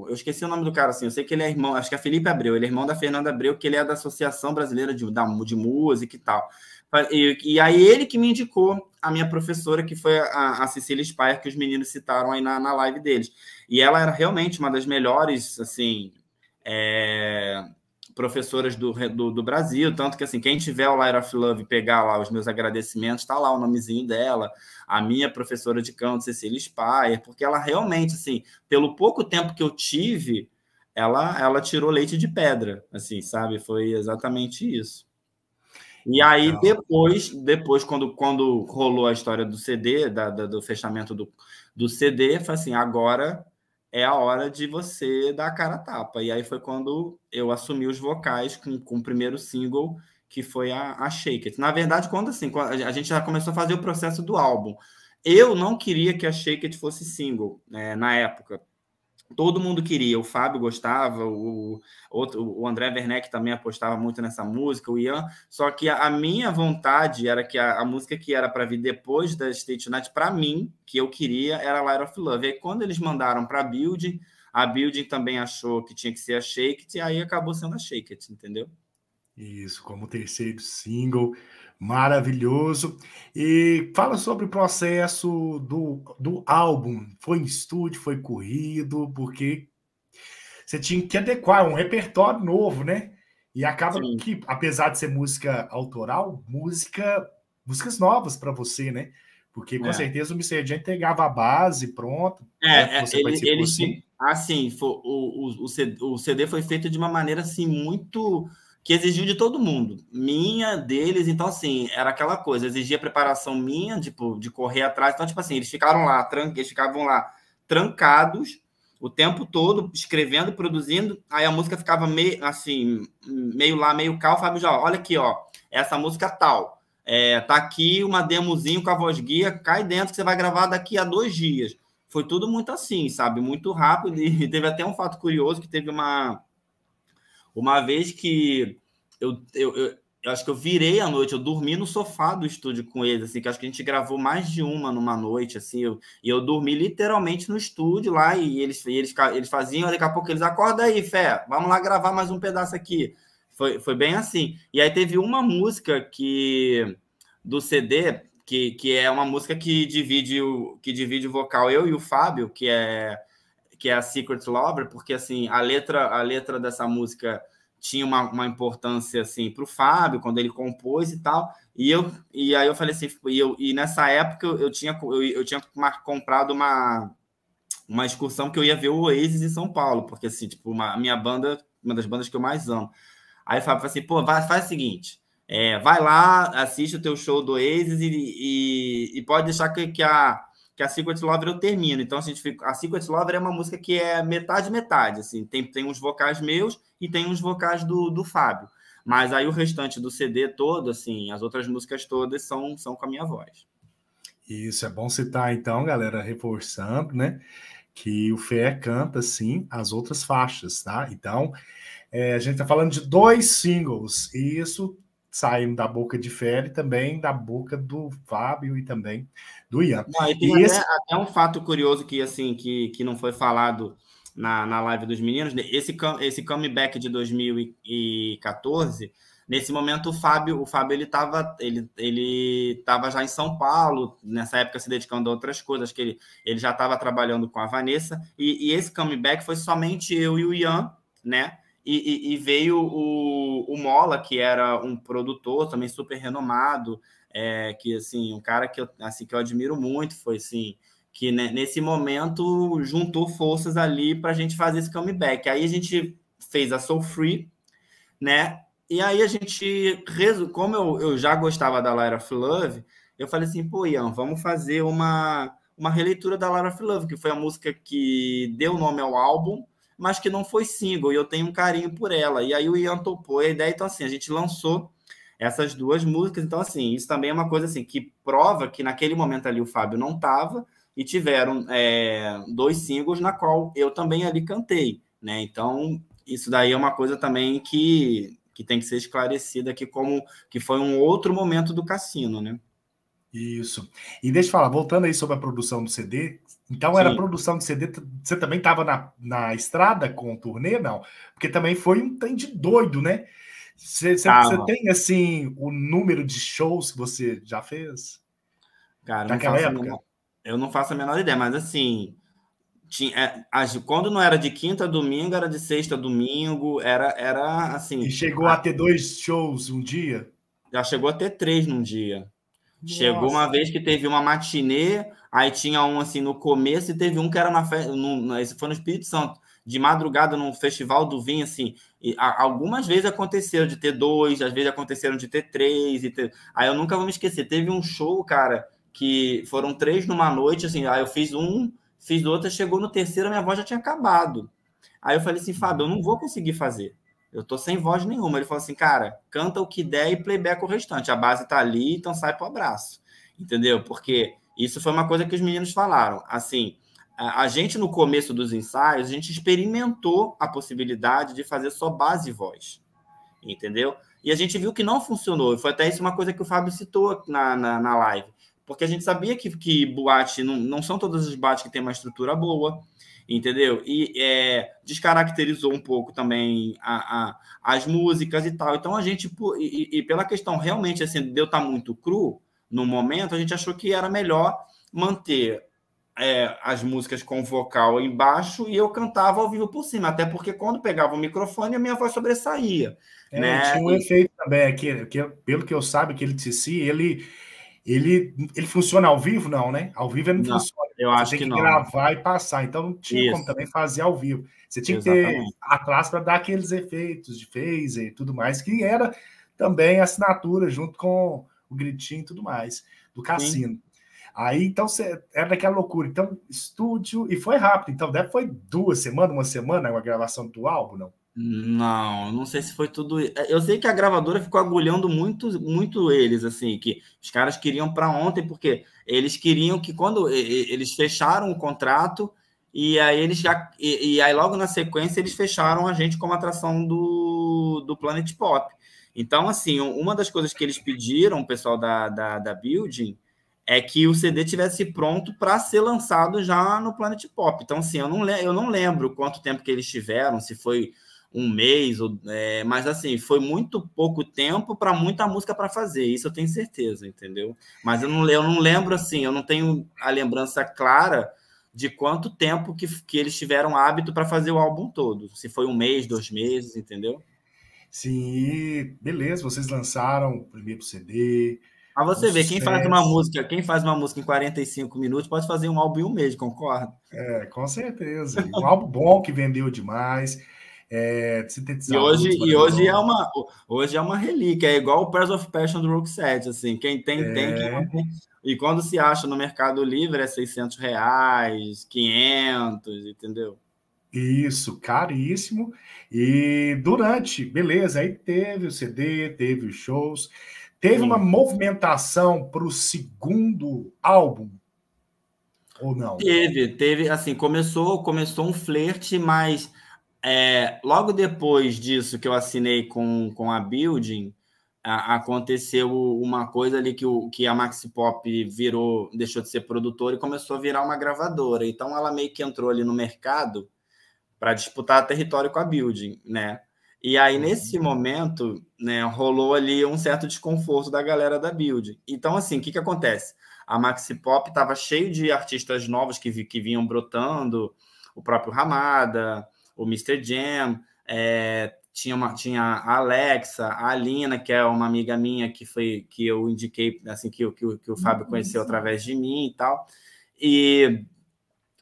o, Eu esqueci o nome do cara assim, eu sei que ele é irmão, acho que é Felipe Abreu, ele é irmão da Fernanda Abreu, que ele é da Associação Brasileira de, da, de Música e tal. E, e aí ele que me indicou a minha professora, que foi a, a Cecília Spire, que os meninos citaram aí na, na live deles. E ela era realmente uma das melhores, assim, é, professoras do, do, do, Brasil, tanto que, assim, quem tiver o Light of Love pegar lá os meus agradecimentos, tá lá o nomezinho dela, a minha professora de canto, Cecília Spire, porque ela realmente, assim, pelo pouco tempo que eu tive, ela, ela tirou leite de pedra, assim, sabe? Foi exatamente isso. E aí, Legal. depois, depois quando, quando rolou a história do CD, da, da, do fechamento do, do CD, foi assim: agora é a hora de você dar a cara a tapa. E aí foi quando eu assumi os vocais com, com o primeiro single, que foi a, a Shake It. Na verdade, quando assim, a gente já começou a fazer o processo do álbum. Eu não queria que a Shake It fosse single né, na época, todo mundo queria, o Fábio gostava, o, outro, o André Werneck também apostava muito nessa música, o Ian, só que a, a minha vontade era que a, a música que era para vir depois da State Night, para mim, que eu queria, era Light of Love. E aí, quando eles mandaram para a Build, a Build também achou que tinha que ser a Shake It, e aí acabou sendo a Shake It, entendeu? Isso, como terceiro single. Maravilhoso. E fala sobre o processo do, do álbum. Foi em estúdio, foi corrido, porque você tinha que adequar um repertório novo, né? E acaba Sim. que, apesar de ser música autoral, música músicas novas para você, né? Porque com é. certeza o Mr. entregava a base pronta. É, né? É, você ele, ele assim, assim foi, o, o, o, CD foi feito de uma maneira assim muito que exigiu de todo mundo, minha, deles, então assim, era aquela coisa, exigia preparação minha, tipo, de correr atrás, então tipo assim, eles ficaram lá, tran eles ficavam lá trancados o tempo todo, escrevendo, produzindo, aí a música ficava meio, assim, meio lá, meio cá, o Fábio já, olha aqui, ó, essa música é tal, é, tá aqui uma demozinho com a voz guia, cai dentro que você vai gravar daqui a dois dias. Foi tudo muito assim, sabe, muito rápido, e teve até um fato curioso que teve uma uma vez que eu, eu, eu, eu, acho que eu virei a noite, eu dormi no sofá do estúdio com eles, assim, que acho que a gente gravou mais de uma numa noite, assim, eu, e eu dormi literalmente no estúdio lá, e eles, e eles, eles faziam, daqui a pouco eles, acorda aí, Fé, vamos lá gravar mais um pedaço aqui. Foi, foi bem assim. E aí teve uma música que do CD, que, que é uma música que divide o que divide o vocal eu e o Fábio, que é que é a Secret Lover, porque assim, a letra, a letra dessa música tinha uma, uma importância assim para o Fábio quando ele compôs e tal. E eu e aí eu falei assim, e, eu, e nessa época eu tinha eu, eu tinha comprado uma uma excursão que eu ia ver o Oasis em São Paulo, porque assim, tipo, uma, a minha banda, uma das bandas que eu mais amo. Aí o Fábio falou assim, pô, vai, faz o seguinte, é, vai lá, assiste o teu show do Oasis e, e, e pode deixar que, que a que a Secret Lover eu termino. Então a gente fica, a Secret Lover é uma música que é metade metade, assim, tem tem uns vocais meus e tem uns vocais do, do Fábio. Mas aí o restante do CD todo, assim, as outras músicas todas são são com a minha voz. Isso é bom citar então, galera, reforçando, né, que o Fé canta sim as outras faixas, tá? Então, é, a gente tá falando de dois singles e isso saindo da boca de Fé e também da boca do Fábio e também do Ian. Não, e, e até, esse... até, um fato curioso que assim que, que não foi falado na, na live dos meninos, né? esse, esse comeback de 2014, nesse momento o Fábio, o Fábio ele estava ele, ele tava já em São Paulo, nessa época se dedicando a outras coisas, que ele, ele já estava trabalhando com a Vanessa, e, e, esse comeback foi somente eu e o Ian, né? E, e, e veio o, o Mola, que era um produtor também super renomado, é, que assim, um cara que eu, assim, que eu admiro muito, foi assim, que né, nesse momento juntou forças ali para a gente fazer esse comeback. Aí a gente fez a Soul Free, né? E aí a gente, como eu, eu já gostava da Lara of Love, eu falei assim, pô, Ian, vamos fazer uma, uma releitura da Lara of Love, que foi a música que deu nome ao álbum, mas que não foi single, e eu tenho um carinho por ela. E aí o Ian topou a ideia, então assim, a gente lançou essas duas músicas. Então, assim, isso também é uma coisa assim que prova que naquele momento ali o Fábio não estava e tiveram é, dois singles na qual eu também ali cantei, né? Então, isso daí é uma coisa também que, que tem que ser esclarecida aqui como que foi um outro momento do cassino, né? Isso. E deixa eu falar, voltando aí sobre a produção do CD, então Sim. era produção de CD, você também estava na, na estrada com o turnê, não? Porque também foi um trem de doido, né? Você, você, ah, você tem, assim, o número de shows que você já fez? Cara, Daquela época? eu não faço a menor ideia, mas assim... Tinha, é, quando não era de quinta a domingo, era de sexta a domingo, era, era assim... E chegou a, a ter dois shows um dia? Já chegou a ter três num dia. Nossa. Chegou uma vez que teve uma matinê, aí tinha um assim no começo e teve um que era na festa. Esse foi no Espírito Santo de madrugada num festival do vinho, assim, e, algumas vezes aconteceu de ter dois, às vezes aconteceram de ter três, e ter... aí eu nunca vou me esquecer, teve um show, cara, que foram três numa noite, assim, aí eu fiz um, fiz outro chegou no terceiro, minha voz já tinha acabado. Aí eu falei assim, Fábio, eu não vou conseguir fazer. Eu tô sem voz nenhuma. Ele falou assim, cara, canta o que der e playback o restante. A base tá ali, então sai pro abraço. Entendeu? Porque isso foi uma coisa que os meninos falaram. Assim, a gente, no começo dos ensaios, a gente experimentou a possibilidade de fazer só base voz, entendeu? E a gente viu que não funcionou. Foi até isso uma coisa que o Fábio citou na, na, na live. Porque a gente sabia que, que boate, não, não são todas as boates que têm uma estrutura boa, entendeu? E é, descaracterizou um pouco também a, a, as músicas e tal. Então a gente, e, e pela questão realmente assim, de tá estar muito cru no momento, a gente achou que era melhor manter é, as músicas com vocal embaixo e eu cantava ao vivo por cima, até porque quando pegava o microfone a minha voz sobressaía. É, né? Tinha um efeito também é que, pelo que eu sabe, que ele disse, ele, ele, ele funciona ao vivo, não, né? Ao vivo ele não, não funciona. Eu Você tem que, que não. gravar e passar, então não tinha Isso. como também fazer ao vivo. Você tinha Exatamente. que ter a classe para dar aqueles efeitos de phaser e tudo mais, que era também assinatura junto com o gritinho e tudo mais do cassino. Sim. Aí, então, você era daquela loucura. Então, estúdio, e foi rápido. Então, deve foi duas semanas, uma semana a gravação do álbum, não? Não, não sei se foi tudo. Eu sei que a gravadora ficou agulhando muito, muito eles, assim, que os caras queriam para ontem, porque eles queriam que quando eles fecharam o contrato, e aí eles já. E, e aí, logo na sequência, eles fecharam a gente como atração do, do Planet Pop. Então, assim, uma das coisas que eles pediram, o pessoal da, da, da Building, é que o CD tivesse pronto para ser lançado já no Planet Pop. Então, assim, eu não, eu não lembro quanto tempo que eles tiveram, se foi um mês, ou, é, mas assim, foi muito pouco tempo para muita música para fazer, isso eu tenho certeza, entendeu? Mas eu não, eu não lembro assim, eu não tenho a lembrança clara de quanto tempo que, que eles tiveram hábito para fazer o álbum todo, se foi um mês, dois meses, entendeu? Sim, beleza, vocês lançaram o primeiro CD, mas você vê, quem faz uma música, quem faz uma música em 45 minutos pode fazer um álbum em um mês, concorda? É, com certeza. Um álbum bom que vendeu demais. É, e hoje, e hoje é uma hoje é uma relíquia, é igual o Press of Passion do Rook 7, assim, quem tem, é. tem, quem tem. E quando se acha no Mercado Livre é 600 reais, 500, entendeu? Isso, caríssimo. E durante, beleza, aí teve o CD, teve os shows. Teve uma movimentação para o segundo álbum ou não? Teve, teve, assim, começou, começou um flerte, mas é, logo depois disso que eu assinei com, com a Building, a, aconteceu uma coisa ali que, o, que a Maxi Pop virou, deixou de ser produtora e começou a virar uma gravadora. Então ela meio que entrou ali no mercado para disputar território com a Building, né? E aí, uhum. nesse momento, né, rolou ali um certo desconforto da galera da build. Então, assim, o que, que acontece? A Maxi Pop estava cheio de artistas novos que, vi, que vinham brotando, o próprio Ramada, o Mr. Jam, é, tinha, uma, tinha a Alexa, a Alina, que é uma amiga minha que foi que eu indiquei, assim, que, que, que o Fábio conheceu uhum. através de mim e tal. E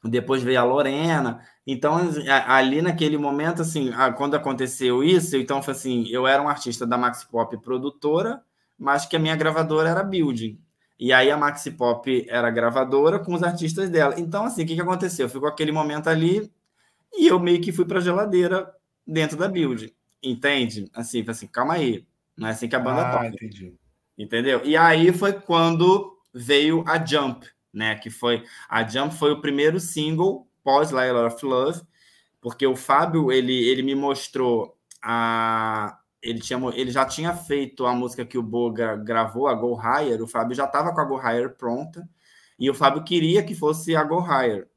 depois veio a Lorena. Então, ali naquele momento, assim, ah, quando aconteceu isso, então foi assim, eu era um artista da Maxi Pop produtora, mas que a minha gravadora era Building. E aí a Maxi Pop era gravadora com os artistas dela. Então, assim, o que, que aconteceu? Ficou aquele momento ali e eu meio que fui para a geladeira dentro da Building. Entende? Assim, assim, calma aí. Não é assim que a banda ah, toca. Entendi. Entendeu? E aí foi quando veio a Jump, né? Que foi. A Jump foi o primeiro single pós Laila of Love, porque o Fábio ele, ele me mostrou a ele, tinha, ele já tinha feito a música que o Boga gravou, a Go Higher, o Fábio já estava com a Go Higher pronta, e o Fábio queria que fosse a Go Higher.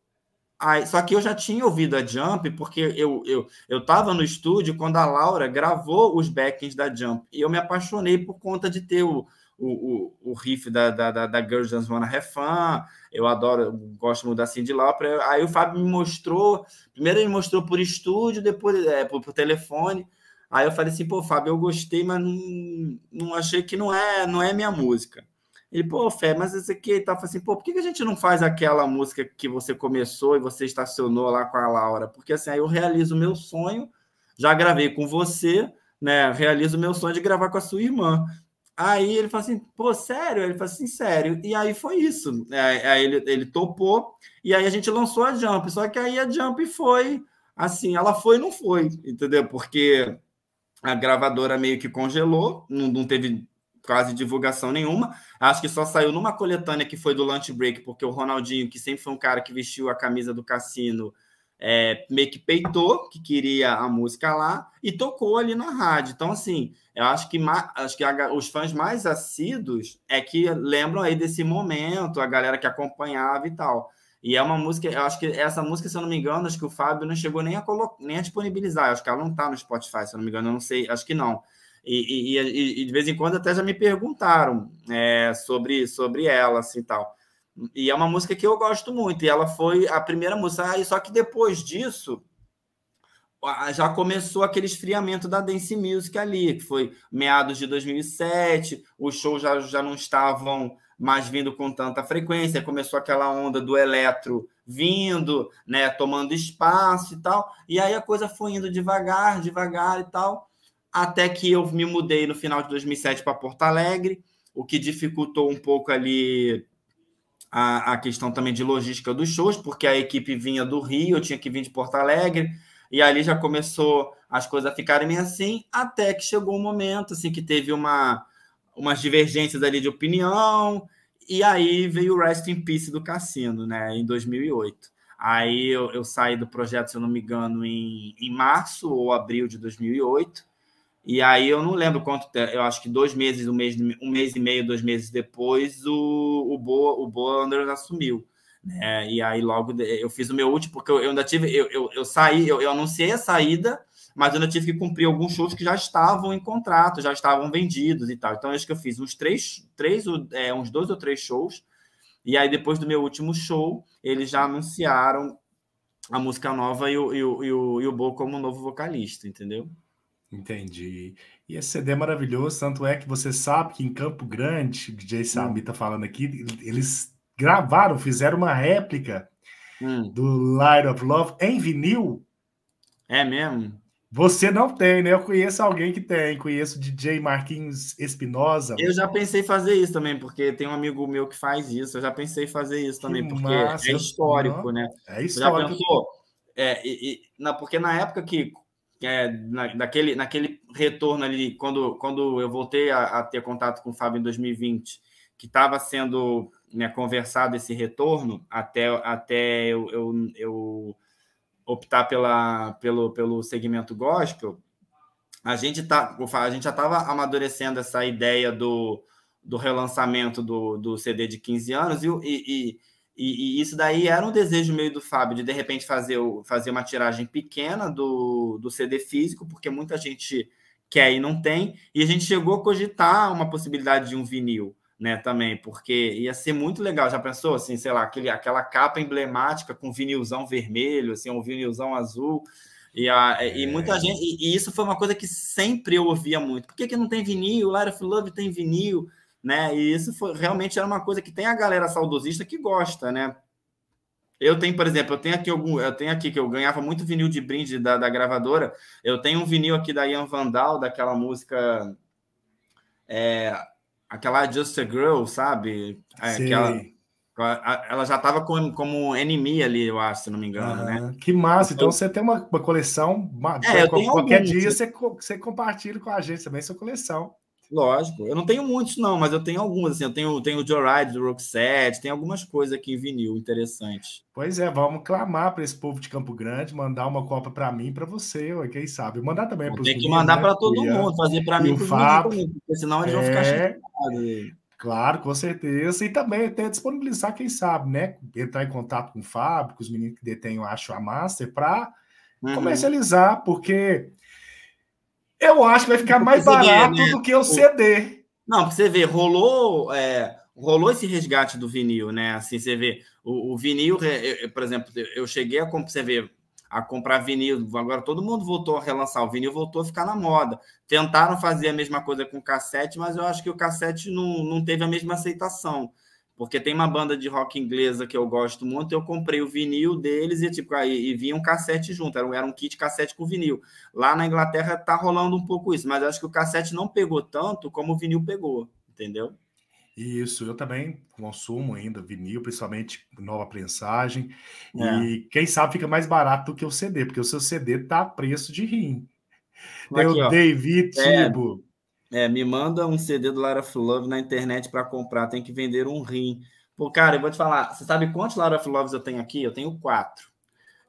Aí, só que eu já tinha ouvido a Jump, porque eu eu estava no estúdio quando a Laura gravou os backings da Jump, e eu me apaixonei por conta de ter o, o, o, o riff da, da, da, da Girls Dance Wanna Have Fun, eu adoro, eu gosto muito da Cindy Lauper. Aí o Fábio me mostrou, primeiro ele mostrou por estúdio, depois é, por, por telefone. Aí eu falei assim, pô, Fábio, eu gostei, mas não, não achei que não é, não é minha música. Ele, pô, Fé, mas esse aqui tá assim, pô, por que a gente não faz aquela música que você começou e você estacionou lá com a Laura? Porque assim, aí eu realizo o meu sonho, já gravei com você, né? Realizo o meu sonho de gravar com a sua irmã. Aí ele fala assim, pô, sério? Ele fala assim, sério. E aí foi isso. Aí ele, ele topou, e aí a gente lançou a Jump. Só que aí a Jump foi, assim, ela foi não foi, entendeu? Porque a gravadora meio que congelou, não, não teve quase divulgação nenhuma. Acho que só saiu numa coletânea que foi do Lunch Break, porque o Ronaldinho, que sempre foi um cara que vestiu a camisa do cassino, é, meio que peitou que queria a música lá e tocou ali na rádio. Então, assim, eu acho que, acho que a, os fãs mais assíduos é que lembram aí desse momento, a galera que acompanhava e tal. E é uma música, eu acho que essa música, se eu não me engano, acho que o Fábio não chegou nem a, colo, nem a disponibilizar. Eu acho que ela não está no Spotify, se eu não me engano, eu não sei, acho que não. E, e, e, e de vez em quando até já me perguntaram é, sobre, sobre ela, assim tal. E é uma música que eu gosto muito. E ela foi a primeira música. Ah, só que depois disso, já começou aquele esfriamento da Dance Music ali, que foi meados de 2007. Os shows já, já não estavam mais vindo com tanta frequência. Começou aquela onda do eletro vindo, né, tomando espaço e tal. E aí a coisa foi indo devagar, devagar e tal, até que eu me mudei no final de 2007 para Porto Alegre, o que dificultou um pouco ali a, a questão também de logística dos shows, porque a equipe vinha do Rio, eu tinha que vir de Porto Alegre, e ali já começou as coisas a ficarem meio assim, até que chegou um momento assim que teve uma, umas divergências ali de opinião, e aí veio o Rest in Peace do Cassino, né, em 2008. Aí eu, eu saí do projeto, se eu não me engano, em, em março ou abril de 2008, e aí eu não lembro quanto tempo, eu acho que dois meses, um mês, um mês e meio, dois meses depois, o, o Boa, o Boa Anderson assumiu. Né? E aí logo eu fiz o meu último, porque eu, eu ainda tive, eu, eu, eu saí, eu, eu, anunciei a saída, mas eu ainda tive que cumprir alguns shows que já estavam em contrato, já estavam vendidos e tal. Então acho que eu fiz uns três, três é, uns dois ou três shows. E aí depois do meu último show, eles já anunciaram a música nova e o, e o, e o, e o como novo vocalista, entendeu? Entendi. E esse CD é maravilhoso, tanto é que você sabe que em Campo Grande, o DJ Sami hum. está falando aqui, eles gravaram, fizeram uma réplica hum. do Light of Love em vinil. É mesmo? Você não tem, né? Eu conheço alguém que tem, conheço o DJ Marquinhos Espinosa. Eu já pensei fazer isso também, porque tem um amigo meu que faz isso. Eu já pensei fazer isso também, que porque é massa. é histórico, né? É histórico. já pensou? É, e, e, porque na época que é, na, naquele, naquele retorno ali, quando, quando eu voltei a, a ter contato com o Fábio em 2020, que estava sendo né, conversado esse retorno, até, até eu, eu, eu optar pela, pelo, pelo segmento gospel, a gente, tá, a gente já estava amadurecendo essa ideia do, do relançamento do, do CD de 15 anos e, e, e, e, isso daí era um desejo meio do Fábio, de de repente fazer, o, fazer uma tiragem pequena do, do CD físico, porque muita gente quer e não tem. E a gente chegou a cogitar uma possibilidade de um vinil, né, também, porque ia ser muito legal. Já pensou, assim, sei lá, aquele, aquela capa emblemática com vinilzão vermelho, assim, um vinilzão azul. E, a, é. e muita gente, e, e, isso foi uma coisa que sempre eu ouvia muito. Por que, que não tem vinil? Lara of Love tem vinil né? E isso foi, realmente era uma coisa que tem a galera saudosista que gosta, né? Eu tenho, por exemplo, eu tenho aqui algum, eu tenho aqui que eu ganhava muito vinil de brinde da, da gravadora. Eu tenho um vinil aqui da Ian Vandal, daquela música é, aquela Just a Girl, sabe? É, aquela, ela já estava com, como enemy ali, eu acho, se não me engano, ah, né? Que massa! Então, então, você tem uma, uma coleção. Uma, é, qualquer alguns. dia você, você compartilha com a gente também sua coleção. Lógico. Eu não tenho muitos, não, mas eu tenho algumas. Assim, eu tenho, tenho o Joyride do Roxette, tem algumas coisas aqui em vinil interessantes. Pois é, vamos clamar para esse povo de Campo Grande, mandar uma Copa para mim para você, quem sabe. Mandar também para Tem que mandar né? para todo mundo, fazer para mim, para meninos, porque senão eles é... vão ficar é, chateados. Claro, com certeza. E também até disponibilizar, quem sabe, né? Entrar em contato com o Fábio, com os meninos que detêm, eu acho, a Master, para uhum. comercializar, porque eu acho que vai ficar mais é, barato né? do que o CD. Não, você vê, rolou, é, rolou esse resgate do vinil, né? Assim, você vê, o, o vinil, eu, por exemplo, eu cheguei a você vê, a comprar vinil, agora todo mundo voltou a relançar, o vinil voltou a ficar na moda. Tentaram fazer a mesma coisa com cassete, mas eu acho que o cassete não, não teve a mesma aceitação. Porque tem uma banda de rock inglesa que eu gosto muito, eu comprei o vinil deles e tipo, aí e vinha um cassete junto, era um, era um kit cassete com vinil. Lá na Inglaterra tá rolando um pouco isso, mas acho que o cassete não pegou tanto como o vinil pegou, entendeu? Isso, eu também consumo ainda vinil, principalmente nova prensagem. É. E quem sabe fica mais barato do que o CD, porque o seu CD tá a preço de rim. Tem o David Tibo. É, me manda um CD do Lara Love na internet para comprar, tem que vender um rim. Pô, cara, eu vou te falar, você sabe quantos Lara Loves eu tenho aqui? Eu tenho quatro.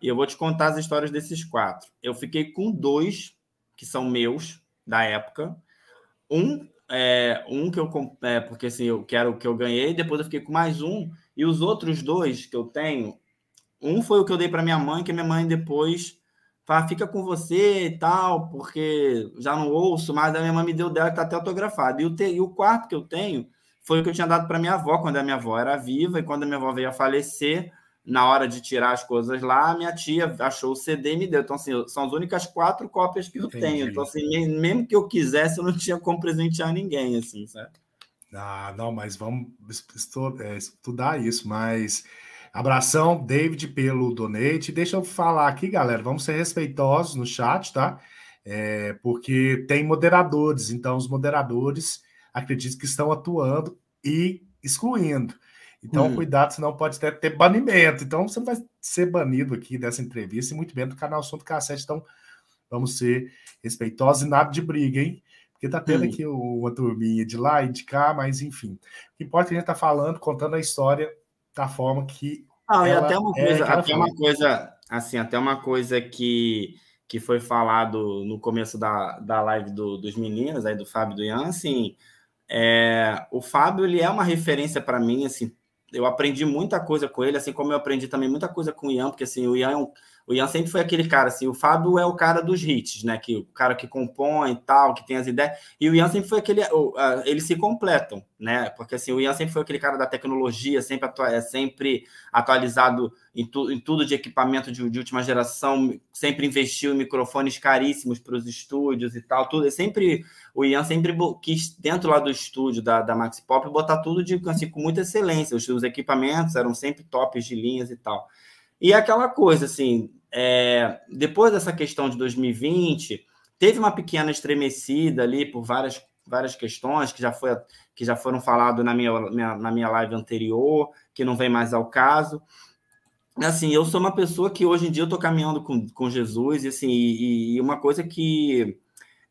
E eu vou te contar as histórias desses quatro. Eu fiquei com dois, que são meus, da época. Um, é, um que eu é, porque assim, eu quero o que eu ganhei, depois eu fiquei com mais um, e os outros dois que eu tenho, um foi o que eu dei para minha mãe, que minha mãe depois Fala, fica com você e tal, porque já não ouço, mas a minha mãe me deu dela que tá até autografado. E o, te, e o quarto que eu tenho foi o que eu tinha dado para minha avó quando a minha avó era viva, e quando a minha avó veio a falecer, na hora de tirar as coisas lá, minha tia achou o CD e me deu. Então, assim, são as únicas quatro cópias que eu Entendi. tenho. Então, assim, mesmo que eu quisesse, eu não tinha como presentear ninguém, assim, certo? Ah, não, mas vamos é, estudar isso, mas Abração, David, pelo donate. Deixa eu falar aqui, galera. Vamos ser respeitosos no chat, tá? É, porque tem moderadores, então os moderadores acredito que estão atuando e excluindo. Então, hum. cuidado, senão pode até ter banimento. Então, você vai ser banido aqui dessa entrevista e muito bem do canal Som Cassete. Então, vamos ser respeitosos e nada de briga, hein? Porque tá tendo hum. aqui uma turminha de lá e de cá, mas enfim. O que importa é que a gente tá falando, contando a história da forma que. Ah, e até uma é coisa, é até uma coisa, assim, até uma coisa que, que foi falado no começo da, da live do, dos meninos, aí do Fábio e do Ian, assim, é, o Fábio ele é uma referência para mim, assim, eu aprendi muita coisa com ele, assim como eu aprendi também muita coisa com o Ian, porque assim, o Ian é um o Ian sempre foi aquele cara, assim, o Fábio é o cara dos hits, né? Que o cara que compõe e tal, que tem as ideias. E o Ian sempre foi aquele. O, a, eles se completam, né? Porque assim, o Ian sempre foi aquele cara da tecnologia, sempre, atua, é sempre atualizado em, tu, em tudo de equipamento de, de, última geração, sempre investiu em microfones caríssimos para os estúdios e tal. Tudo. E sempre, o Ian sempre quis, dentro lá do estúdio da, da Max Pop, botar tudo de, assim, com muita excelência. Os, os equipamentos eram sempre tops de linhas e tal. E aquela coisa, assim, é, depois dessa questão de 2020, teve uma pequena estremecida ali por várias, várias questões que já, foi, que já foram falado na minha, minha, na minha live anterior, que não vem mais ao caso. Assim, eu sou uma pessoa que hoje em dia eu estou caminhando com, com Jesus, e assim, e, e uma coisa que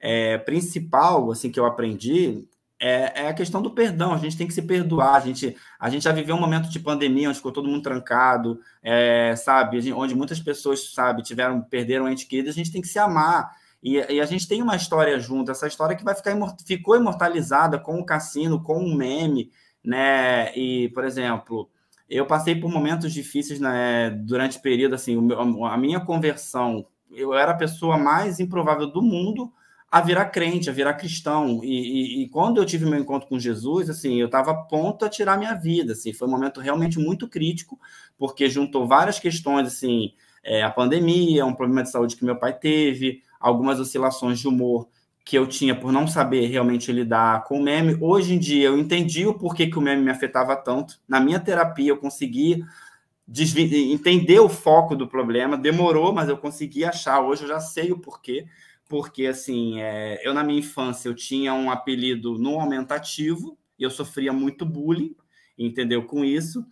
é, principal assim que eu aprendi é, é, a questão do perdão. A gente tem que se perdoar. A gente, a gente já viveu um momento de pandemia onde ficou todo mundo trancado, é, sabe? Gente, onde muitas pessoas, sabe, tiveram, perderam ente querido. A gente tem que se amar. E, e, a gente tem uma história junto, essa história que vai ficar ficou imortalizada com o cassino, com o meme, né? E, por exemplo, eu passei por momentos difíceis né, durante o período, assim, a minha conversão, eu era a pessoa mais improvável do mundo, a virar crente, a virar cristão. E, e, e, quando eu tive meu encontro com Jesus, assim, eu estava pronto a tirar minha vida, assim, foi um momento realmente muito crítico, porque juntou várias questões, assim, é, a pandemia, um problema de saúde que meu pai teve, algumas oscilações de humor que eu tinha por não saber realmente lidar com o meme. Hoje em dia eu entendi o porquê que o meme me afetava tanto. Na minha terapia eu consegui entender o foco do problema. Demorou, mas eu consegui achar. Hoje eu já sei o porquê porque assim, é, eu na minha infância eu tinha um apelido no aumentativo e eu sofria muito bullying, entendeu? Com isso.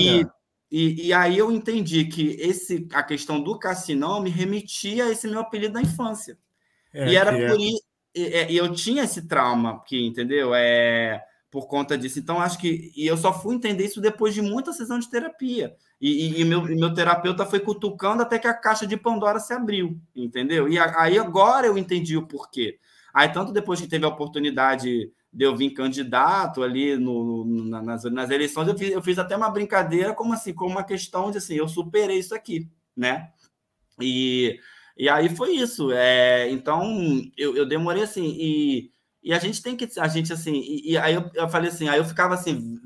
E, e, e, aí eu entendi que esse a questão do cassinão me remetia a esse meu apelido da infância. É, e era é. por isso. E, é, e, eu tinha esse trauma, que entendeu? É por conta disso. Então acho que e eu só fui entender isso depois de muita sessão de terapia. E, e, e meu, meu terapeuta foi cutucando até que a caixa de Pandora se abriu, entendeu? E a, aí agora eu entendi o porquê. Aí, tanto depois que teve a oportunidade de eu vir candidato ali no, no nas, nas eleições, eu fiz, eu fiz até uma brincadeira, como assim, como uma questão de assim, eu superei isso aqui, né? E, e aí foi isso. É, então, eu, eu demorei assim, e e a gente tem que, a gente assim, e, e aí eu, eu, falei assim, aí eu ficava assim,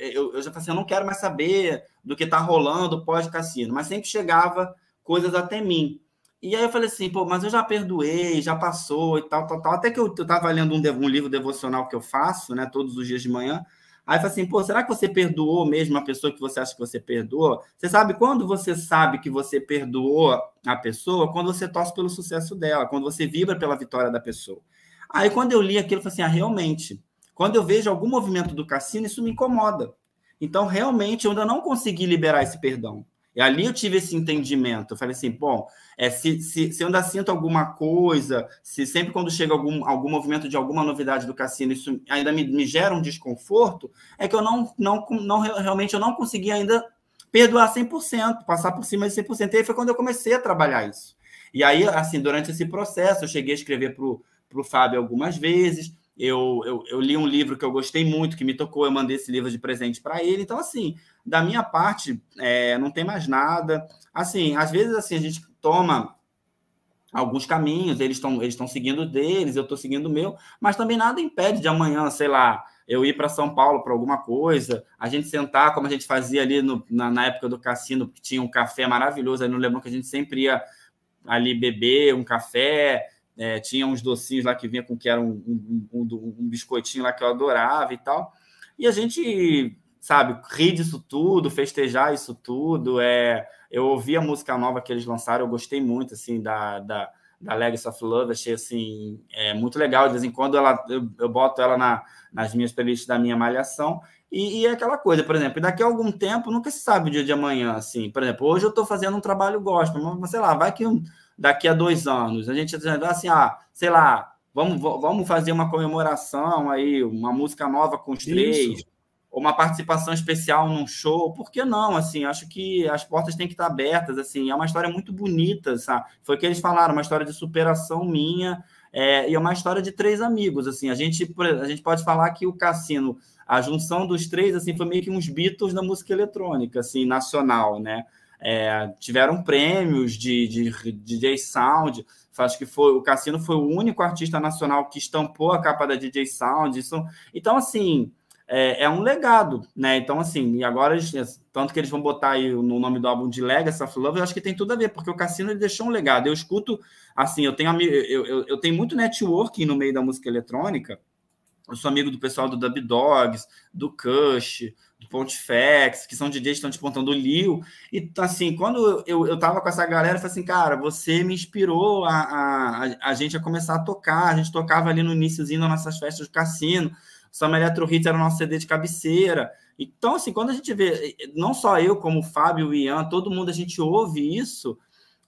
eu, eu já falei assim, eu não quero mais saber do que tá rolando pós-cassino, mas sempre chegava coisas até mim. E aí eu falei assim, pô, mas eu já perdoei, já passou e tal, tal, tal. Até que eu, eu tava lendo um, um livro devocional que eu faço, né, todos os dias de manhã. Aí eu falei assim, pô, será que você perdoou mesmo a pessoa que você acha que você perdoou? Você sabe quando você sabe que você perdoou a pessoa? Quando você torce pelo sucesso dela, quando você vibra pela vitória da pessoa. Aí quando eu li aquilo, eu falei assim, ah, realmente, quando eu vejo algum movimento do Cassino, isso me incomoda. Então, realmente, eu ainda não consegui liberar esse perdão. E ali eu tive esse entendimento. Eu falei assim, bom, é, se, se, se, eu ainda sinto alguma coisa, se sempre quando chega algum, algum movimento de alguma novidade do cassino, isso ainda me, me gera um desconforto, é que eu não, não, não realmente eu não consegui ainda perdoar 100%, passar por cima de 100%. E aí foi quando eu comecei a trabalhar isso. E aí, assim, durante esse processo, eu cheguei a escrever para o para o Fábio algumas vezes. Eu, eu, eu, li um livro que eu gostei muito, que me tocou, eu mandei esse livro de presente para ele. Então, assim, da minha parte, é, não tem mais nada. Assim, às vezes, assim, a gente toma alguns caminhos, eles estão eles estão seguindo deles, eu estou seguindo o meu, mas também nada impede de amanhã, sei lá, eu ir para São Paulo para alguma coisa, a gente sentar, como a gente fazia ali no, na, na, época do cassino, que tinha um café maravilhoso ali no lembro que a gente sempre ia ali beber um café, é, tinha uns docinhos lá que vinha com que era um, um, um, um, biscoitinho lá que eu adorava e tal. E a gente, sabe, ri disso tudo, festejar isso tudo. É, eu ouvi a música nova que eles lançaram, eu gostei muito, assim, da, da, da Legacy of Love, achei, assim, é, muito legal. De vez em quando ela, eu, eu boto ela na, nas minhas playlists da minha malhação. E, e, é aquela coisa, por exemplo, daqui a algum tempo, nunca se sabe o dia de amanhã, assim. Por exemplo, hoje eu estou fazendo um trabalho gospel, mas sei lá, vai que... Um, daqui a dois anos. A gente está assim, ah, sei lá, vamos, vamos fazer uma comemoração aí, uma música nova com os três, uma participação especial num show. Por que não? Assim, acho que as portas têm que estar abertas. Assim, é uma história muito bonita, sabe? Foi o que eles falaram, uma história de superação minha. É, e é uma história de três amigos, assim, a gente, a gente pode falar que o Cassino, a junção dos três, assim, foi meio que uns Beatles da música eletrônica, assim, nacional, né? É, tiveram prêmios de, de, de DJ Sound. Acho que foi o Cassino foi o único artista nacional que estampou a capa da DJ Sound. Isso, então, assim, é, é, um legado, né? Então, assim, e agora, tanto que eles vão botar aí no nome do álbum de Legacy of Love, eu acho que tem tudo a ver, porque o Cassino ele deixou um legado. Eu escuto, assim, eu tenho, eu, eu, eu tenho muito networking no meio da música eletrônica. Eu sou amigo do pessoal do Dub Dogs, do Kush, Pontifex, que são DJs que estão despontando o Lio. E assim, quando eu, eu tava com essa galera, eu falei assim, cara, você me inspirou a, a, a gente a começar a tocar. A gente tocava ali no iníciozinho das nossas festas de cassino. Samuel Summer Electro Hits era o nosso CD de cabeceira. Então, assim, quando a gente vê, não só eu, como o Fábio, o Ian, todo mundo, a gente ouve isso,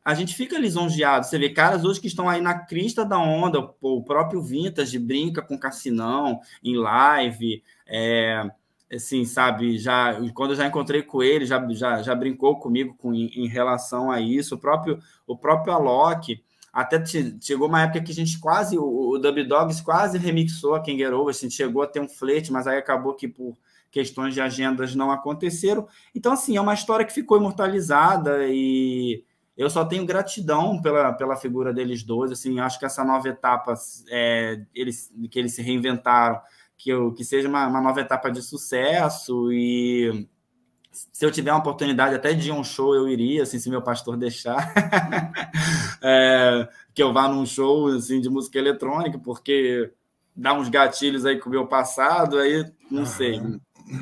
a gente fica lisonjeado. Você vê caras hoje que estão aí na crista da onda, o próprio Vintage brinca com Cassinão em live, é, assim, sabe, já quando eu já encontrei com ele, já, já, já brincou comigo com, em, em relação a isso. O próprio, o próprio Alok, até chegou uma época que a gente quase, o, o Dub Dogs quase remixou a Kangaroo, a gente chegou a ter um flete, mas aí acabou que por questões de agendas não aconteceram. Então, assim, é uma história que ficou imortalizada e eu só tenho gratidão pela, pela figura deles dois. Assim, acho que essa nova etapa é, eles, que eles se reinventaram que, eu, que seja uma, uma nova etapa de sucesso e se eu tiver uma oportunidade até de ir a um show, eu iria, assim, se meu pastor deixar, é, que eu vá num show, assim, de música eletrônica, porque dá uns gatilhos aí com o meu passado, aí não sei.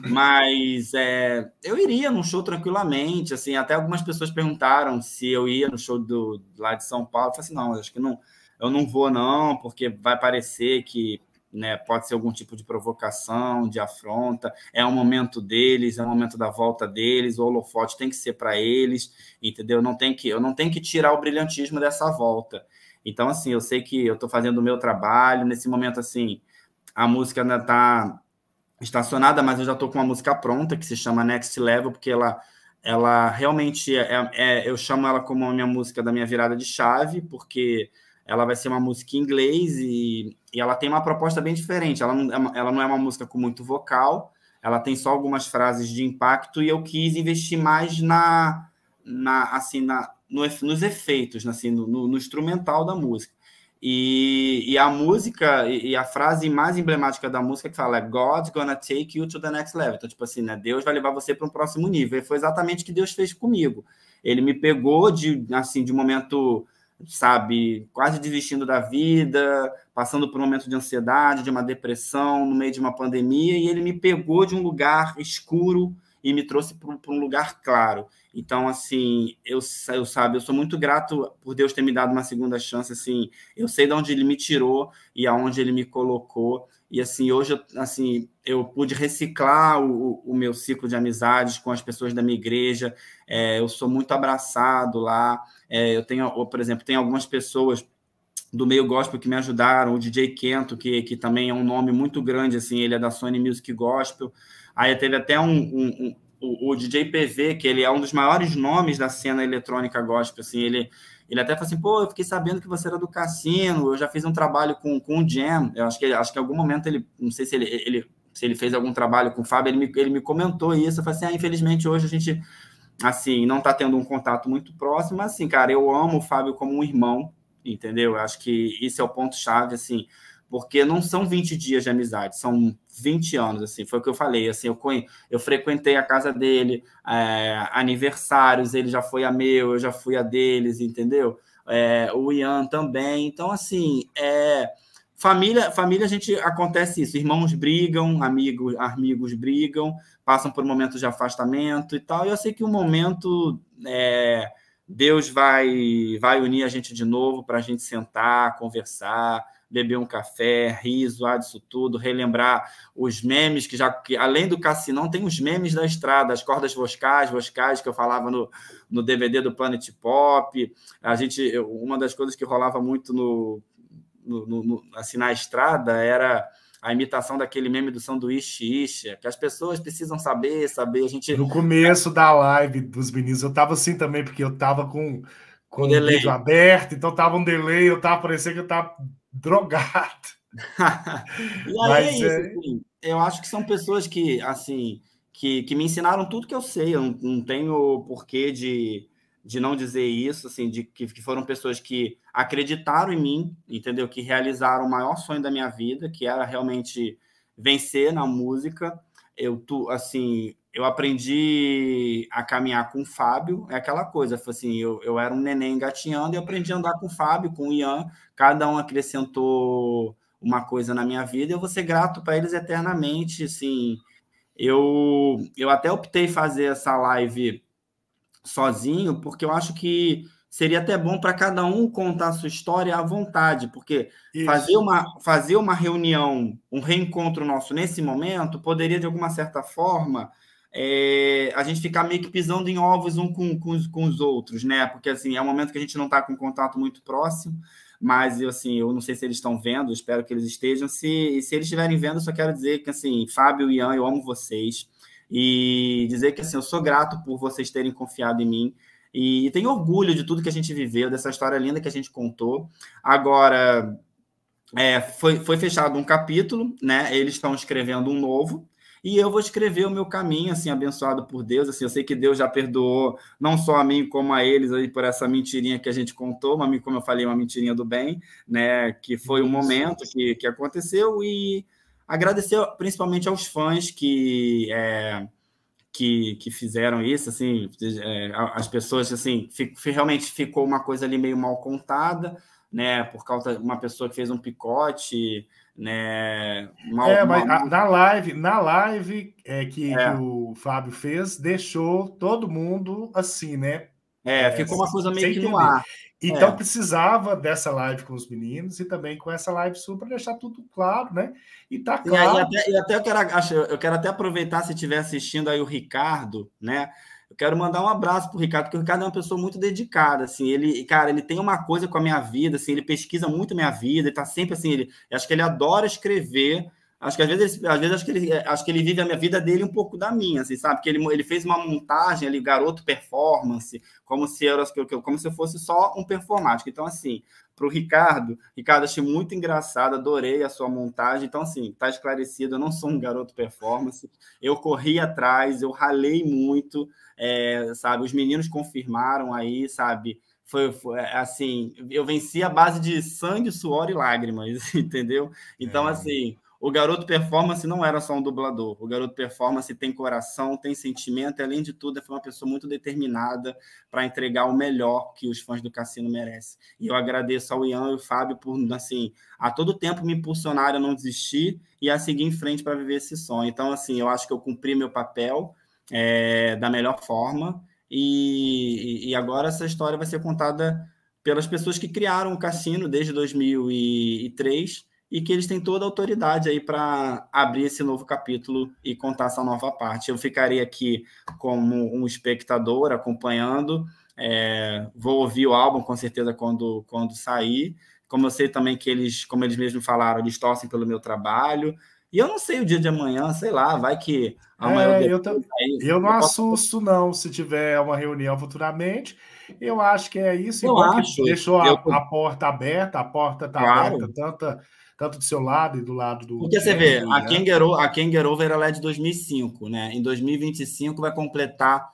Mas é, eu iria num show tranquilamente, assim, até algumas pessoas perguntaram se eu ia no show do, lá de São Paulo, eu falei assim, não, acho que não, eu não vou não, porque vai parecer que né? Pode ser algum tipo de provocação, de afronta. É o momento deles, é o momento da volta deles. O holofote tem que ser para eles, entendeu? Não tem que, eu não tenho que tirar o brilhantismo dessa volta. Então, assim, eu sei que eu estou fazendo o meu trabalho. Nesse momento, assim, a música ainda está estacionada, mas eu já estou com uma música pronta que se chama Next Level, porque ela ela realmente é, é, eu chamo ela como a minha música da minha virada de chave, porque ela vai ser uma música em inglês e, e ela tem uma proposta bem diferente. Ela não, é ela não é uma música com muito vocal, ela tem só algumas frases de impacto e eu quis investir mais na, na assim na, no, nos efeitos, assim, no, no, instrumental da música. E, e a música e a frase mais emblemática da música que fala é God's gonna take you to the next level. Então, tipo assim, né? Deus vai levar você para um próximo nível. E foi exatamente o que Deus fez comigo. Ele me pegou de assim de um momento sabe, quase desistindo da vida, passando por um momento de ansiedade, de uma depressão, no meio de uma pandemia, e ele me pegou de um lugar escuro e me trouxe para um lugar claro. Então, assim, eu, eu sabe, eu sou muito grato por Deus ter me dado uma segunda chance, assim, eu sei de onde ele me tirou e aonde ele me colocou. E assim, hoje assim, eu pude reciclar o, o meu ciclo de amizades com as pessoas da minha igreja. É, eu sou muito abraçado lá. É, eu tenho, por exemplo, tem algumas pessoas do meio gospel que me ajudaram, o DJ Kento, que, que também é um nome muito grande, assim, ele é da Sony Music Gospel. Aí teve até um, um, o, DJ PV, que ele é um dos maiores nomes da cena eletrônica gospel, assim, ele, ele até fala assim, pô, eu fiquei sabendo que você era do Cassino, eu já fiz um trabalho com, com o Jam, eu acho que, acho que em algum momento ele, não sei se ele, ele se ele fez algum trabalho com o Fábio, ele me, ele me comentou isso, eu falei assim, ah, infelizmente hoje a gente, assim, não está tendo um contato muito próximo, mas assim, cara, eu amo o Fábio como um irmão, entendeu? Eu acho que isso é o ponto-chave, assim, porque não são 20 dias de amizade, são 20 anos, assim, foi o que eu falei, assim, eu, conhe... eu frequentei a casa dele, é, aniversários, ele já foi a meu, eu já fui a deles, entendeu? É, o Ian também, então, assim, é... Família, família, a gente acontece isso. Irmãos brigam, amigos, amigos brigam, passam por momentos de afastamento e tal. E eu sei que um momento é, Deus vai, vai unir a gente de novo para a gente sentar, conversar, beber um café, rir, zoar disso tudo, relembrar os memes que já. Que, além do Cassinão, tem os memes da estrada, as cordas vocais, vocais que eu falava no, no DVD do Planet Pop. A gente, uma das coisas que rolava muito no, no, no assim, na estrada era a imitação daquele meme do sanduíche Isha, que as pessoas precisam saber, saber. A gente no começo da live dos meninos eu tava assim também porque eu tava com com um o vídeo aberto, então tava um delay, eu tava parecendo que eu tava drogado. e aí é Mas, é isso, é... Assim, eu acho que são pessoas que, assim, que, que me ensinaram tudo que eu sei, eu não, não tenho porquê de, de não dizer isso, assim, de que, que foram pessoas que acreditaram em mim, entendeu? Que realizaram o maior sonho da minha vida, que era realmente vencer na música. Eu, tu, assim, eu aprendi a caminhar com o Fábio, é aquela coisa, foi assim, eu, eu era um neném engatinhando e aprendi a andar com o Fábio, com o Ian, cada um acrescentou uma coisa na minha vida, eu vou ser grato para eles eternamente, assim, eu, eu até optei fazer essa live sozinho, porque eu acho que seria até bom para cada um contar a sua história à vontade, porque fazer uma, fazer uma reunião, um reencontro nosso nesse momento, poderia, de alguma certa forma, é, a gente ficar meio que pisando em ovos um com, com, os, com os outros, né? Porque assim, é um momento que a gente não está com contato muito próximo, mas assim, eu não sei se eles estão vendo, espero que eles estejam. Se, se eles estiverem vendo, só quero dizer que assim, Fábio e Ian, eu amo vocês. E dizer que assim, eu sou grato por vocês terem confiado em mim. E, e tenho orgulho de tudo que a gente viveu, dessa história linda que a gente contou. Agora, é, foi, foi fechado um capítulo, né? Eles estão escrevendo um novo e eu vou escrever o meu caminho, assim, abençoado por Deus. Assim, eu sei que Deus já perdoou não só a mim como a eles aí por essa mentirinha que a gente contou, mas como eu falei, uma mentirinha do bem, né? Que foi um momento que, que aconteceu e agradecer principalmente aos fãs que é, que, que fizeram isso, assim, é, as pessoas, assim, fico, realmente ficou uma coisa ali meio mal contada, né? Por causa de uma pessoa que fez um picote né? Uma, é, mas uma... na live, na live é, que, é. que, o Fábio fez, deixou todo mundo assim, né? É, é ficou uma coisa meio que no ar. Então é. precisava dessa live com os meninos e também com essa live sua para deixar tudo claro, né? E tá claro. E, aí, até, e até eu, quero, eu quero até aproveitar se estiver assistindo aí o Ricardo, né? eu quero mandar um abraço pro Ricardo, porque o Ricardo é uma pessoa muito dedicada, assim, ele, cara, ele tem uma coisa com a minha vida, assim, ele pesquisa muito a minha vida, ele tá sempre assim, ele, acho que ele adora escrever, acho que às vezes, às vezes acho que ele, é, acho que ele vive a minha vida dele um pouco da minha, assim, sabe? Porque ele, ele fez uma montagem ali, garoto performance, como se era, como se eu fosse só um performático. Então, assim, para o Ricardo. Ricardo, achei muito engraçado, adorei a sua montagem. Então, assim, está esclarecido, eu não sou um garoto performance. Eu corri atrás, eu ralei muito, é, sabe? Os meninos confirmaram aí, sabe? Foi, foi, é, assim, eu venci a base de sangue, suor e lágrimas, entendeu? Então, é. assim, o garoto performance não era só um dublador. O garoto performance tem coração, tem sentimento, e, além de tudo, foi é uma pessoa muito determinada para entregar o melhor que os fãs do Cassino merecem. E eu agradeço ao Ian e ao Fábio por, assim, a todo tempo me impulsionar a não desistir e a seguir em frente para viver esse sonho. Então, assim, eu acho que eu cumpri meu papel é, da melhor forma. E, e agora essa história vai ser contada pelas pessoas que criaram o cassino desde 2003 e que eles têm toda a autoridade aí para abrir esse novo capítulo e contar essa nova parte. Eu ficarei aqui como um espectador acompanhando, é, vou ouvir o álbum com certeza quando, quando sair. Como eu sei também que eles, como eles mesmos falaram, eles torcem pelo meu trabalho. E eu não sei o dia de amanhã, sei lá, vai que amanhã. É, eu, aí, eu, não eu assusto, não, se tiver uma reunião futuramente. Eu acho que é isso. Eu acho. deixou a, a, porta aberta, a porta está claro. aberta, tanta tanto do seu lado e do lado do. Porque você vê, a, né? Kangaroo, a Kangaroo era lá de 2005, né? Em 2025 vai completar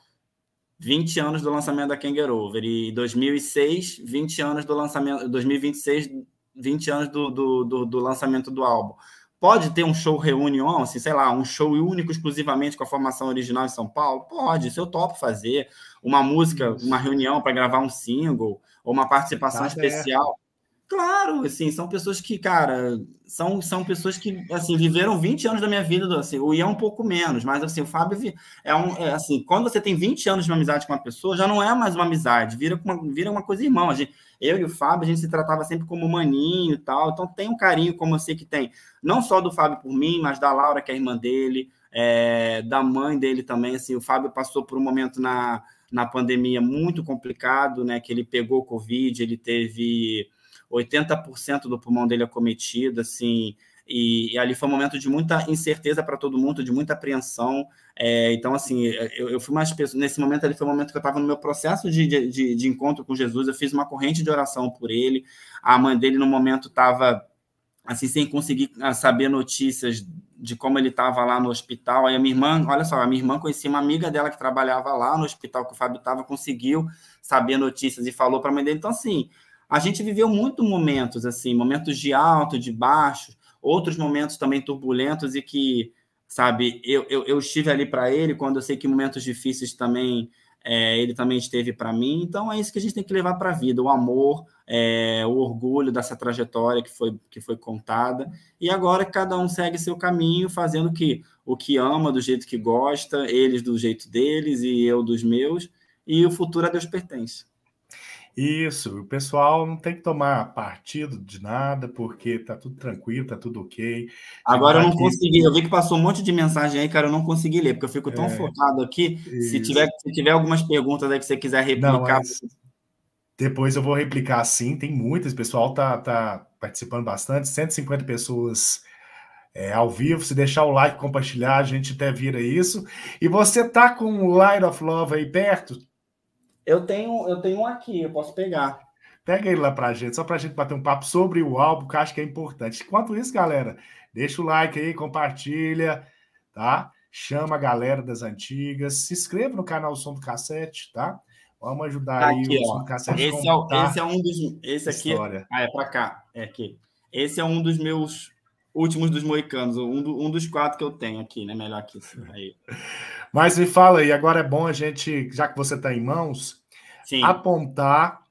20 anos do lançamento da Kangaroo, e 2006, 20 anos do lançamento, 2026, 20 anos do, do, do, do lançamento do álbum. Pode ter um show reunião, assim, sei lá, um show único exclusivamente com a formação original em São Paulo? Pode, isso eu topo fazer. Uma música, uma reunião para gravar um single, ou uma participação tá especial. Certo. Claro, assim, são pessoas que, cara, são, são pessoas que, assim, viveram 20 anos da minha vida, assim, o Ian um pouco menos, mas, assim, o Fábio é um, é, assim, quando você tem 20 anos de uma amizade com uma pessoa, já não é mais uma amizade, vira uma, vira uma coisa irmão, a gente, eu e o Fábio, a gente se tratava sempre como maninho e tal, então tem um carinho como eu sei que tem, não só do Fábio por mim, mas da Laura, que é irmã dele, é, da mãe dele também, assim, o Fábio passou por um momento na, na pandemia muito complicado, né, que ele pegou Covid, ele teve 80% do pulmão dele acometido, é assim, e, e, ali foi um momento de muita incerteza para todo mundo, de muita apreensão. É, então, assim, eu, eu fui mais pessoa. Nesse momento ali foi um momento que eu estava no meu processo de, de, de, encontro com Jesus. Eu fiz uma corrente de oração por ele. A mãe dele, no momento, estava assim, sem conseguir ah, saber notícias de como ele estava lá no hospital. Aí a minha irmã, olha só, a minha irmã conhecia uma amiga dela que trabalhava lá no hospital que o Fábio estava, conseguiu saber notícias e falou para a mãe dele. Então, assim, a gente viveu muitos momentos assim, momentos de alto, de baixo, outros momentos também turbulentos e que, sabe, eu, eu, eu estive ali para ele quando eu sei que momentos difíceis também é, ele também esteve para mim. Então é isso que a gente tem que levar para a vida, o amor, é, o orgulho dessa trajetória que foi, que foi contada. E agora cada um segue seu caminho, fazendo que o que ama do jeito que gosta, eles do jeito deles e eu dos meus. E o futuro a Deus pertence. Isso, o pessoal não tem que tomar partido de nada, porque tá tudo tranquilo, tá tudo ok. Agora eu não consegui, eu vi que passou um monte de mensagem aí, cara, eu não consegui ler, porque eu fico tão é, focado aqui. Se tiver, se tiver algumas perguntas aí que você quiser replicar. Não, é. depois eu vou replicar sim, tem muitas, o pessoal tá, tá participando bastante, 150 pessoas é, ao vivo. Se deixar o like, compartilhar, a gente até vira isso. E você tá com o Light of Love aí perto? Eu tenho, eu tenho um aqui, eu posso pegar. Pega ele lá pra gente, só pra gente bater um papo sobre o álbum, que eu acho que é importante. Enquanto isso, galera, deixa o like aí, compartilha, tá? Chama a galera das antigas, se inscreva no canal Som do Cassete, tá? Vamos ajudar tá aí o Som do Cassete. Esse, é, esse é um dos. Esse aqui. História. Ah, é pra cá. É aqui. Esse é um dos meus últimos dos moicanos, um, do, um, dos quatro que eu tenho aqui, né? Melhor que isso. Aí. Mas me fala aí, agora é bom a gente, já que você está em mãos, Sim. apontar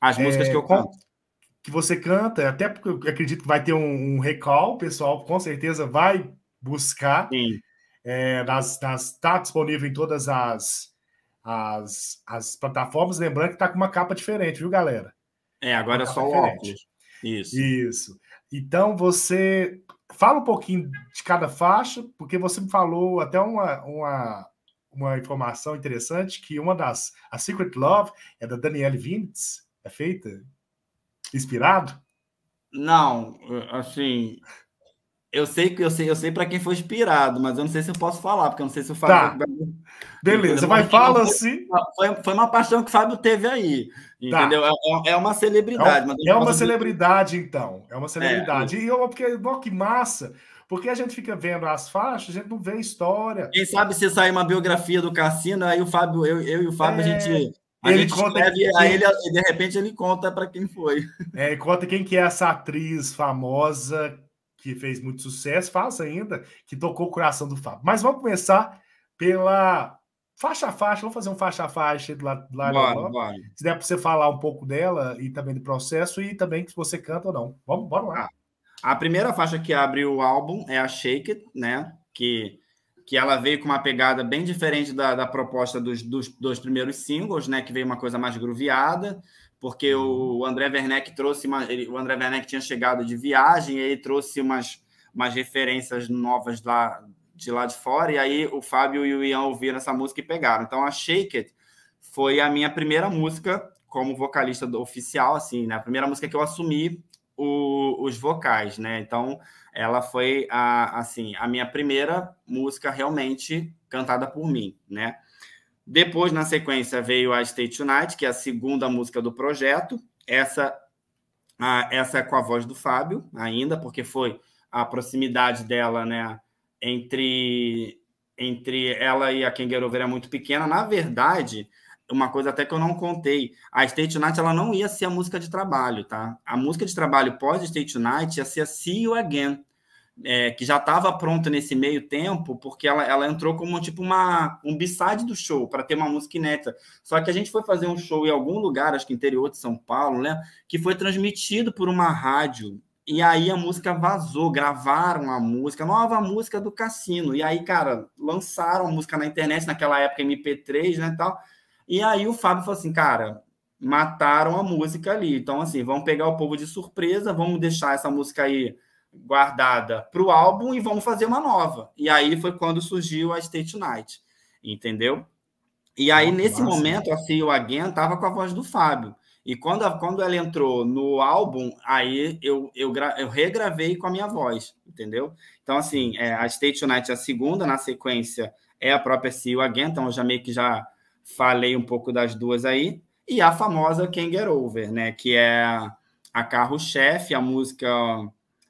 as músicas é, que eu canto. Que você canta, é, até porque eu acredito que vai ter um, um recall, o pessoal com certeza vai buscar. Sim. É, nas, nas, tá disponível em todas as, as, as plataformas. Lembrando que tá com uma capa diferente, viu, galera? É, agora é só o óculos. Isso. Isso. Então, você fala um pouquinho de cada faixa, porque você me falou até uma, uma, uma informação interessante que uma das a Secret Love é da Danielle Vintz, é feita inspirado? Não, assim, eu sei que eu sei, eu sei para quem foi inspirado, mas eu não sei se eu posso falar, porque eu não sei se o Fábio. Tá. Beleza, vai fala assim. Foi, foi, uma paixão que o Fábio teve aí. Tá. Entendeu? Tá. É, é, uma celebridade. É, um, é uma celebridade, dizer. então. É uma é. celebridade. É. E eu, porque, ó, que massa! Porque a gente fica vendo as faixas, a gente não vê história. Quem sabe se sair uma biografia do Cassino, aí o Fábio, eu, eu e o Fábio, é... a gente. A ele conta escreve, quem... aí ele, de repente ele conta para quem foi. É, conta quem que é essa atriz famosa que fez muito sucesso, faz ainda, que tocou o coração do Fábio. Mas vamos começar pela faixa a faixa, vamos fazer um faixa a faixa do lado lá, bora, Bora. Se der para você falar um pouco dela e também do processo e também se você canta ou não. Vamos, bora lá. Ah. A primeira faixa que abre o álbum é a Shake It, né? Que, que ela veio com uma pegada bem diferente da, da proposta dos, dos dois primeiros singles, né? Que veio uma coisa mais grooveada, porque uhum. o André Werneck trouxe uma, ele, o André Werneck tinha chegado de viagem, e ele trouxe umas, umas referências novas lá de lá de fora, e aí o Fábio e o Ian ouviram essa música e pegaram. Então a Shake It foi a minha primeira música como vocalista oficial, assim, né? A primeira música que eu assumi o, os vocais, né? Então, ela foi a, assim a minha primeira música realmente cantada por mim, né? Depois, na sequência, veio a Stay Tonight, que é a segunda música do projeto. Essa, a, essa é com a voz do Fábio, ainda, porque foi a proximidade dela, né? Entre, entre ela e a Kangaroo era é muito pequena. Na verdade, uma coisa até que eu não contei. A State Night ela não ia ser a música de trabalho, tá? A música de trabalho pós State Night ia ser a See You Again, é, que já estava pronta nesse meio tempo, porque ela, ela entrou como tipo uma um b-side do show para ter uma música inédita. Só que a gente foi fazer um show em algum lugar, acho que interior de São Paulo, né? Que foi transmitido por uma rádio e aí a música vazou, gravaram a música, nova música do Cassino. E aí, cara, lançaram a música na internet, naquela época MP3, né, tal. E aí o Fábio falou assim, cara, mataram a música ali. Então, assim, vamos pegar o povo de surpresa, vamos deixar essa música aí guardada para o álbum e vamos fazer uma nova. E aí foi quando surgiu a State Night, entendeu? E aí, Nossa, nesse massa. momento, a CEO Again estava com a voz do Fábio. E quando, a, quando ela entrou no álbum, aí eu, eu, eu regravei com a minha voz, entendeu? Então, assim, é, a State Night é a segunda, na sequência é a própria CEO Again, então eu já meio que já falei um pouco das duas aí, e a famosa Can Get Over, né? Que é a carro-chefe, a música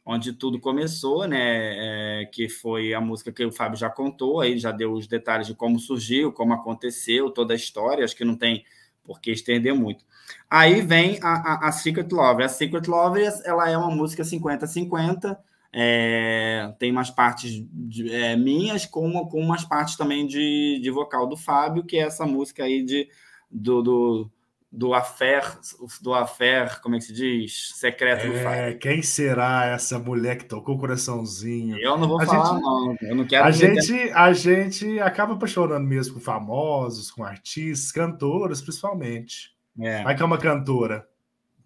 onde tudo começou, né? É, que foi a música que o Fábio já contou, aí já deu os detalhes de como surgiu, como aconteceu, toda a história, acho que não tem por que estender muito. Aí vem a, a, a Secret Lover. A Secret Lover ela é uma música 50-50 é, tem umas partes de, é, minhas com, com umas partes também de, de vocal do Fábio, que é essa música aí de, do, do, do affair, do affair, como é que se diz? Secreto é, do Fábio. Quem será essa mulher que tocou o coraçãozinho? Eu não vou a falar, gente, não. Eu não quero a gente, a gente acaba apaixonando mesmo com famosos, com artistas, cantoras, principalmente. É. Vai que é uma cantora.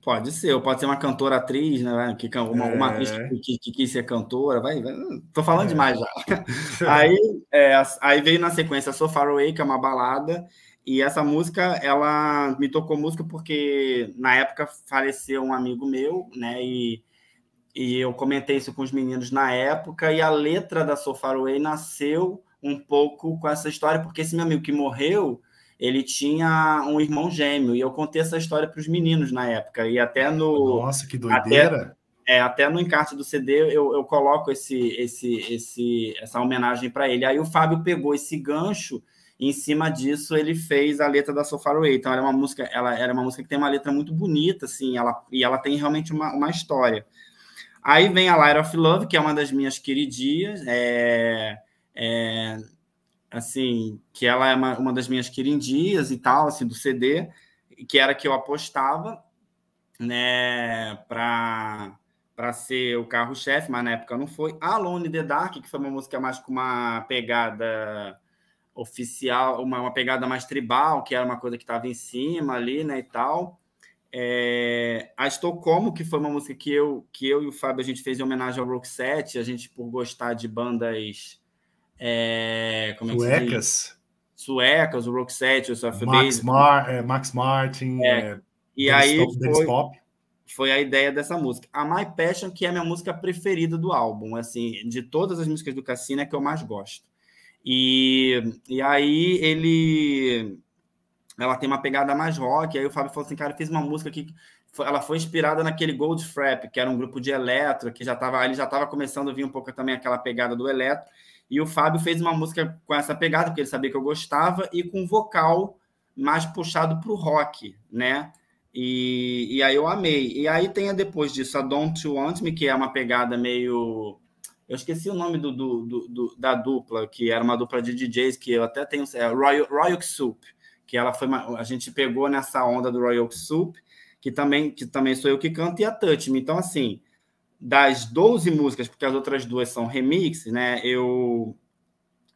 Pode ser, pode ser uma cantora atriz, né? Que, uma, é. uma atriz é. que, que, quis ser cantora, vai, vai tô falando é. demais já. aí, é, aí veio na sequência So Far Away, que é uma balada, e essa música, ela me tocou música porque na época faleceu um amigo meu, né? E, e eu comentei isso com os meninos na época, e a letra da So Far Away nasceu um pouco com essa história, porque esse meu amigo que morreu, ele tinha um irmão gêmeo. E eu contei essa história para os meninos na época. E até no. Nossa, que doideira! Até, é, até no encarte do CD eu, eu coloco esse, esse, esse, essa homenagem para ele. Aí o Fábio pegou esse gancho e em cima disso ele fez a letra da So Então era é uma música, ela era uma música que tem uma letra muito bonita, assim, ela, e ela tem realmente uma, uma história. Aí vem a Light of Love, que é uma das minhas queridinhas É, é, assim, que ela é uma, uma das minhas querindias e tal, assim, do CD, que era que eu apostava, né, para para ser o carro-chefe, mas na época não foi. Alone in the Dark, que foi uma música mais com uma pegada oficial, uma, uma pegada mais tribal, que era uma coisa que estava em cima ali, né, e tal. É, a Estocolmo, que foi uma música que eu, que eu e o Fábio a gente fez em homenagem ao Set a gente por gostar de bandas é, como é que Suecas. Suecas, o Rockset, o Soft Max, Mar é, Max Martin. É. é e aí Top, foi, Pop. foi a ideia dessa música. A My Passion, que é a minha música preferida do álbum, assim, de todas as músicas do Cassino, é que eu mais gosto. E, e aí ele ela tem uma pegada mais rock. Aí o Fábio falou assim: cara, eu fiz uma música que ela foi inspirada naquele Gold Frap, que era um grupo de eletro, que já tava, ele já estava começando a vir um pouco também aquela pegada do eletro. E o Fábio fez uma música com essa pegada, porque ele sabia que eu gostava, e com vocal mais puxado para o rock, né? E, e aí eu amei. E aí tem depois disso a Don't You Want Me, que é uma pegada meio. Eu esqueci o nome do, do, do da dupla, que era uma dupla de DJs que eu até tenho. É Royal, Royal Soup, que ela foi uma, a gente pegou nessa onda do Royal Soup, que também, que também sou eu que canto, e a Touch Me. Então, assim, das 12 músicas, porque as outras duas são remixes, né? Eu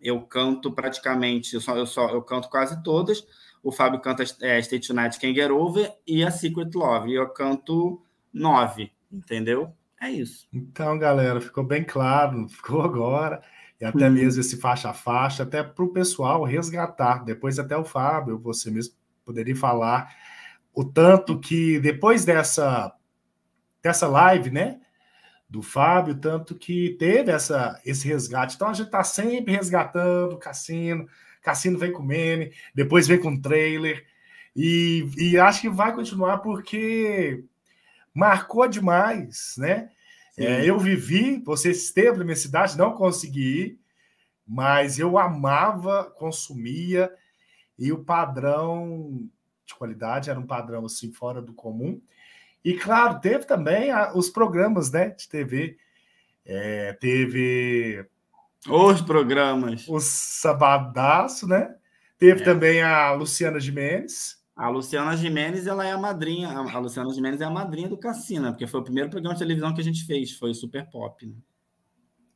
eu canto praticamente, eu só eu, só, eu canto quase todas. O Fábio canta é, State United Can Get Over e a Secret Love. E eu canto nove, entendeu? É isso. Então, galera, ficou bem claro, ficou agora. E até uhum. mesmo esse faixa a faixa, até para o pessoal resgatar. Depois, até o Fábio, você mesmo poderia falar o tanto que depois dessa, dessa live, né? do Fábio, tanto que teve essa, esse resgate. Então a gente está sempre resgatando o cassino, cassino vem com meme, depois vem com trailer, e, e acho que vai continuar porque marcou demais, né? É, eu vivi, você esteve na minha cidade, não consegui ir, mas eu amava, consumia, e o padrão de qualidade era um padrão assim fora do comum. E claro, teve também a, os programas né, de TV. É, teve. Os programas. O Sabadaço, né? Teve é. também a Luciana Gimenez. A Luciana Gimenez, ela é a madrinha. A Luciana Gimenez é a madrinha do Cassina, né? porque foi o primeiro programa de televisão que a gente fez, foi o Super Pop. Né?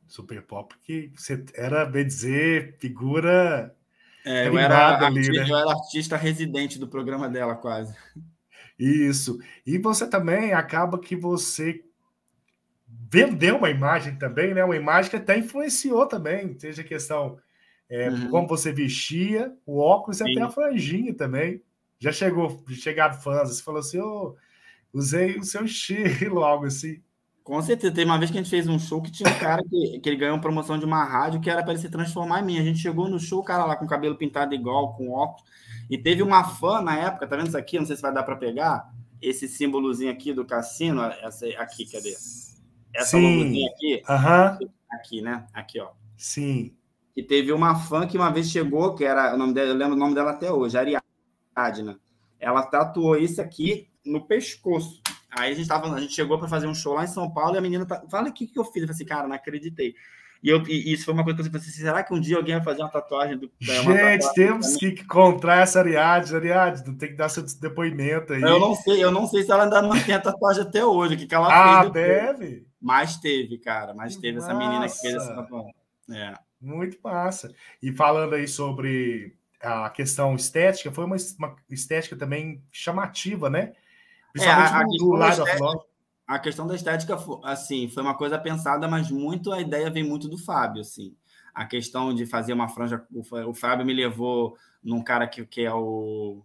Super Pop, que você era, bem dizer, figura. É, eu, era artista, ali, né? eu era artista residente do programa dela, quase. Isso. E você também acaba que você vendeu uma imagem também, né? Uma imagem que até influenciou também, seja questão é, uhum. como você vestia, o óculos Sim. e até a franjinha também. Já chegou, chegaram fãs, você falou assim, oh, usei o seu estilo, logo assim. Com certeza, tem uma vez que a gente fez um show que tinha um cara que, que ele ganhou uma promoção de uma rádio que era para ele se transformar em mim. A gente chegou no show, o cara lá com o cabelo pintado igual, com óculos. E teve uma fã na época, tá vendo isso aqui? Não sei se vai dar para pegar. Esse símbolozinho aqui do cassino, essa aqui, cadê? Essa logozinha aqui. Uhum. Aqui, né? Aqui, ó. Sim. E teve uma fã que uma vez chegou, que era o nome dela, eu lembro o nome dela até hoje, Ariadna. Ela tatuou isso aqui no pescoço. Aí a gente tava, a gente chegou para fazer um show lá em São Paulo e a menina tá, fala o que que eu fiz, eu falei assim, cara, não acreditei. E, eu, e isso foi uma coisa que eu pensei assim, será que um dia alguém vai fazer uma tatuagem do Gente, tatuagem temos que encontrar essa Ariadne, Ariadne, tem que dar seu depoimento aí. Eu não sei, eu não sei se ela ainda não tem a tatuagem até hoje, que, que ela ah, fez. Ah, deve? Mas teve, cara, mas teve Nossa. essa menina que fez essa tatuagem. É. Muito massa. E falando aí sobre a questão estética, foi uma, uma estética também chamativa, né? Principalmente é, a, a do lado da a questão da estética, assim, foi uma coisa pensada, mas muito a ideia vem muito do Fábio, assim. A questão de fazer uma franja, o Fábio me levou num cara que, que é o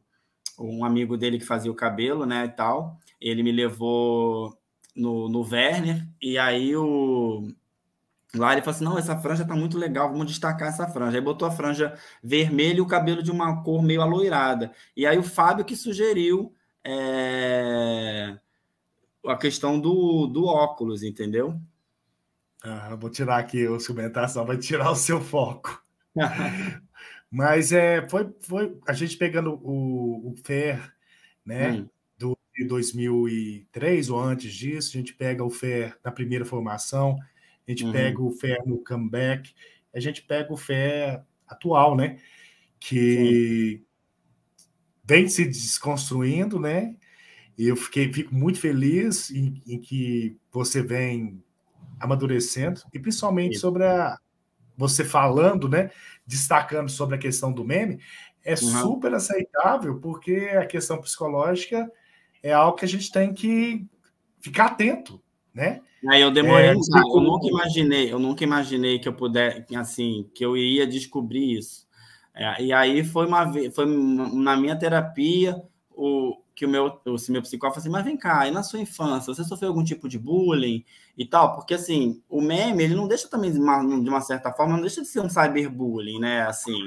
um amigo dele que fazia o cabelo, né, e tal. Ele me levou no, no Werner e aí o lá ele falou assim: "Não, essa franja tá muito legal, vamos destacar essa franja". Aí botou a franja vermelha e o cabelo de uma cor meio aloirada. E aí o Fábio que sugeriu é a questão do, do óculos, entendeu? Ah, vou tirar aqui a só vai tirar o seu foco. Mas é, foi, foi a gente pegando o, o Fer, né, hum. do, de 2003 ou antes disso, a gente pega o Fer na primeira formação, a gente uhum. pega o Fer no comeback, a gente pega o Fer atual, né, que Sim. vem se desconstruindo, né, e eu fiquei, fico muito feliz em, em, que você vem amadurecendo e principalmente sobre a você falando, né, destacando sobre a questão do meme, é uhum. super aceitável porque a questão psicológica é algo que a gente tem que ficar atento, né? Aí eu demorei, é, eu nunca imaginei, eu nunca imaginei que eu pudesse assim, que eu iria descobrir isso. É, e aí foi uma foi na minha terapia o, que o meu, o meu psicólogo assim, mas vem cá, e na sua infância, você sofreu algum tipo de bullying e tal? Porque, assim, o meme, ele não deixa também, de uma, de uma certa forma, não deixa de ser um cyberbullying, né, assim,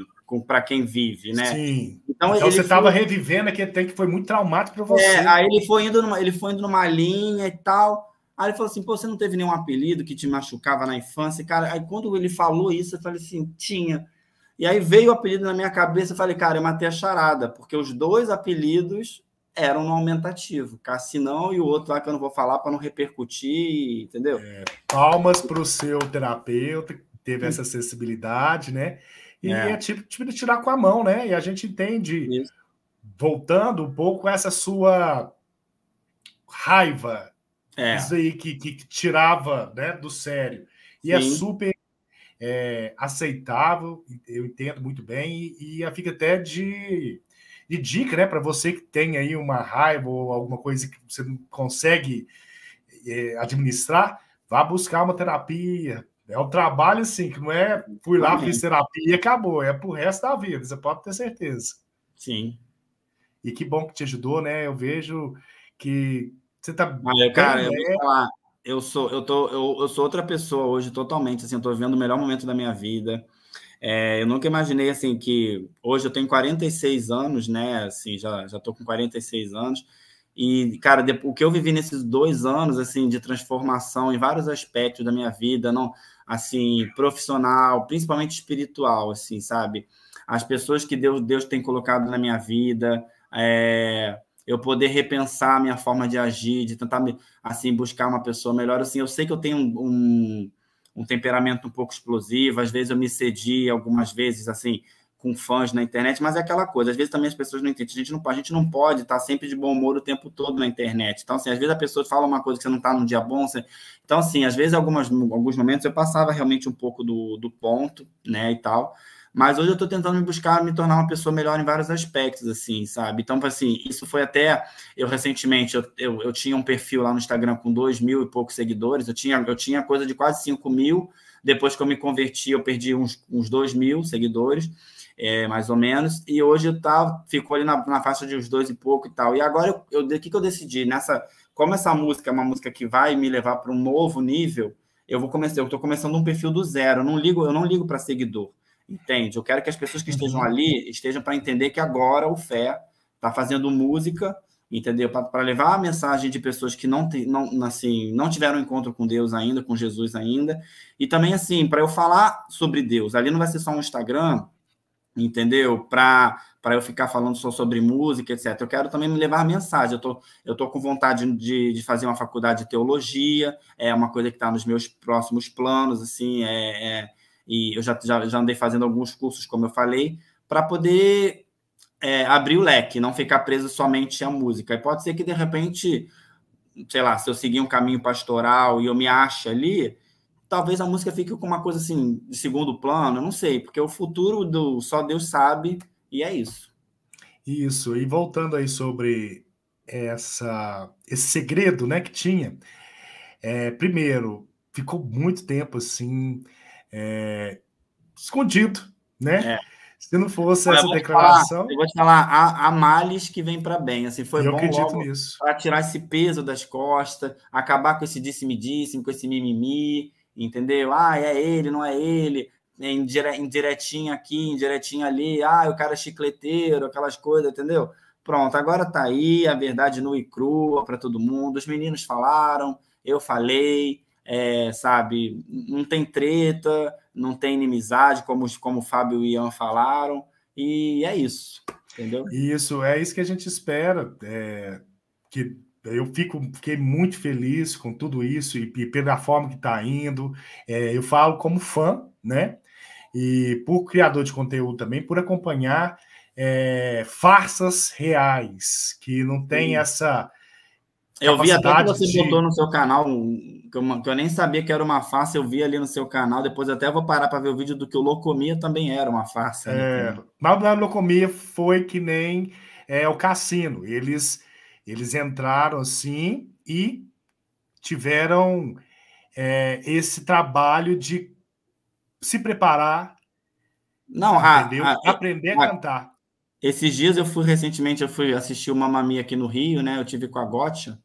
para quem vive, né? Sim. Então, então você estava foi... revivendo aquele tempo que foi muito traumático para é, você. É, aí ele foi, indo numa, ele foi indo numa linha e tal, aí ele falou assim, pô, você não teve nenhum apelido que te machucava na infância? Cara, aí quando ele falou isso, eu falei assim, tinha... E aí veio o apelido na minha cabeça, eu falei, cara, eu matei a charada, porque os dois apelidos eram no aumentativo. Cassinão e o outro lá que eu não vou falar para não repercutir, entendeu? É, palmas para o seu terapeuta que teve essa acessibilidade, hum. né? E é, é tipo, tipo, de tirar com a mão, né? E a gente entende, Isso. voltando um pouco, essa sua raiva, é. isso aí que, que, que, tirava né, do sério. E é Sim. é super aceitável, eu entendo muito bem, e, e fica até de de dica, né? Para você que tem aí uma raiva ou alguma coisa que você não consegue é, administrar, vá buscar uma terapia. É um trabalho, assim, que não é fui lá, fiz terapia e acabou. É pro resto da vida, você pode ter certeza. Sim. E que bom que te ajudou, né? Eu vejo que você tá. Olha, ah, cara, eu né? falar eu sou eu tô eu, eu sou outra pessoa hoje totalmente assim eu tô vivendo o melhor momento da minha vida é, eu nunca imaginei assim que hoje eu tenho 46 anos, né? Assim, já já tô com 46 anos. E, cara, o que eu vivi nesses dois anos, assim, de transformação em vários aspectos da minha vida, não, assim, profissional, principalmente espiritual, assim, sabe? As pessoas que Deus, Deus tem colocado na minha vida, é, eu poder repensar a minha forma de agir, de tentar, assim, buscar uma pessoa melhor, assim, eu sei que eu tenho um, um um temperamento um pouco explosivo, às vezes eu me cedi algumas vezes assim com fãs na internet, mas é aquela coisa, às vezes também as pessoas não entendem, a gente não, a gente não pode estar sempre de bom humor o tempo todo na internet. Então, assim, às vezes a pessoa fala uma coisa que você não está num dia bom. Você... Então, assim, às vezes, em alguns momentos eu passava realmente um pouco do, do ponto, né? E tal. Mas hoje eu estou tentando me buscar, me tornar uma pessoa melhor em vários aspectos, assim, sabe? Então, assim, isso foi até. Eu recentemente, eu, eu, eu tinha um perfil lá no Instagram com dois mil e poucos seguidores, eu tinha, eu tinha coisa de quase cinco mil. Depois que eu me converti, eu perdi uns, uns dois mil seguidores, é, mais ou menos. E hoje eu tava, tá, ficou ali na, na faixa de uns dois e pouco e tal. E agora, eu, o que, que eu decidi? Nessa, como essa música é uma música que vai me levar para um novo nível, eu vou começar, eu estou começando um perfil do zero. Eu não ligo, eu não ligo para seguidor. Entende? Eu quero que as pessoas que estejam uhum. ali estejam para entender que agora o Fé está fazendo música, entendeu? Para levar a mensagem de pessoas que não, não, assim, não tiveram encontro com Deus ainda, com Jesus ainda. E também, assim, para eu falar sobre Deus. Ali não vai ser só um Instagram, entendeu? Para eu ficar falando só sobre música, etc. Eu quero também levar a mensagem. Eu tô, eu tô com vontade de, de fazer uma faculdade de teologia, é uma coisa que está nos meus próximos planos, assim, é, é e eu já, já, já andei fazendo alguns cursos, como eu falei, para poder é, abrir o leque, não ficar preso somente à música. E pode ser que, de repente, sei lá, se eu seguir um caminho pastoral e eu me ache ali, talvez a música fique com uma coisa assim, de segundo plano, não sei, porque o futuro do só Deus sabe, e é isso. Isso, e voltando aí sobre essa, esse segredo né, que tinha, é, primeiro, ficou muito tempo assim, é, escondido, né? É. Se não fosse essa eu declaração. Falar, eu vou te falar, há, há males que vem para bem. Assim, foi eu bom acredito logo nisso. Para tirar esse peso das costas, acabar com esse disse-me-disse, com esse mimimi, entendeu? Ah, é ele, não é ele, em é indire indiretinho aqui, indiretinho ali, ah, o cara é chicleteiro, aquelas coisas, entendeu? Pronto, agora tá aí, a verdade nua e crua para todo mundo. Os meninos falaram, eu falei, é, sabe? Não tem treta, não tem inimizade, como, como o Fábio e o Ian falaram, e é isso, entendeu? Isso, é isso que a gente espera, é, que eu fico, fiquei muito feliz com tudo isso e, e pela forma que está indo. É, eu falo como fã, né? E por criador de conteúdo também, por acompanhar é, farsas reais, que não tem Sim. essa. Eu vi até que você de... botou no seu canal que eu, que eu, nem sabia que era uma farsa, eu vi ali no seu canal, depois até vou parar para ver o vídeo do que o Locomia também era uma farsa. Né, é, Mas o Locomia foi que nem é, o cassino, eles, eles entraram assim e tiveram é, esse trabalho de se preparar, não, aprender a, a, aprender a, a cantar. Esses dias eu fui recentemente, eu fui assistir uma mamia aqui no Rio, né? Eu tive com a Gotcha.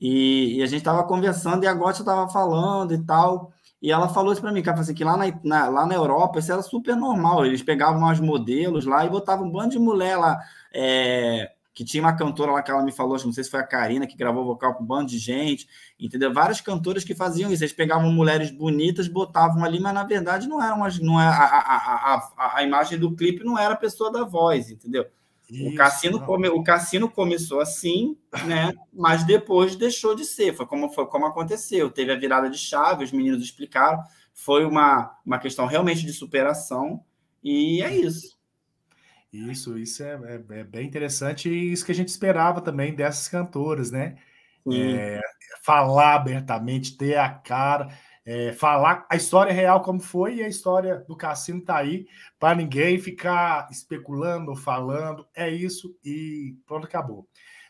E, e a gente estava conversando e a Gótia estava falando e tal. E ela falou isso para mim, cara, assim, que lá na, na, lá na Europa isso era super normal. Eles pegavam as modelos lá e botavam um bando de mulher lá. É, que tinha uma cantora lá que ela me falou, não sei se foi a Karina que gravou vocal com um bando de gente, entendeu? Várias cantoras que faziam isso. Eles pegavam mulheres bonitas, botavam ali, mas na verdade não eram as, não era, é, a, a, a, a, a imagem do clipe não era a pessoa da voz, entendeu? Isso, o cassino, come, o cassino começou assim, né? Mas depois deixou de ser. Foi como, foi como aconteceu. Teve a virada de chave, os meninos explicaram. Foi uma, uma questão realmente de superação, e é isso. Isso, isso é, é, é bem interessante, e isso que a gente esperava também dessas cantoras, né? É, falar abertamente, ter a cara. É, falar a história real como foi e a história do cassino tá aí para ninguém ficar especulando, falando. É isso e pronto, acabou.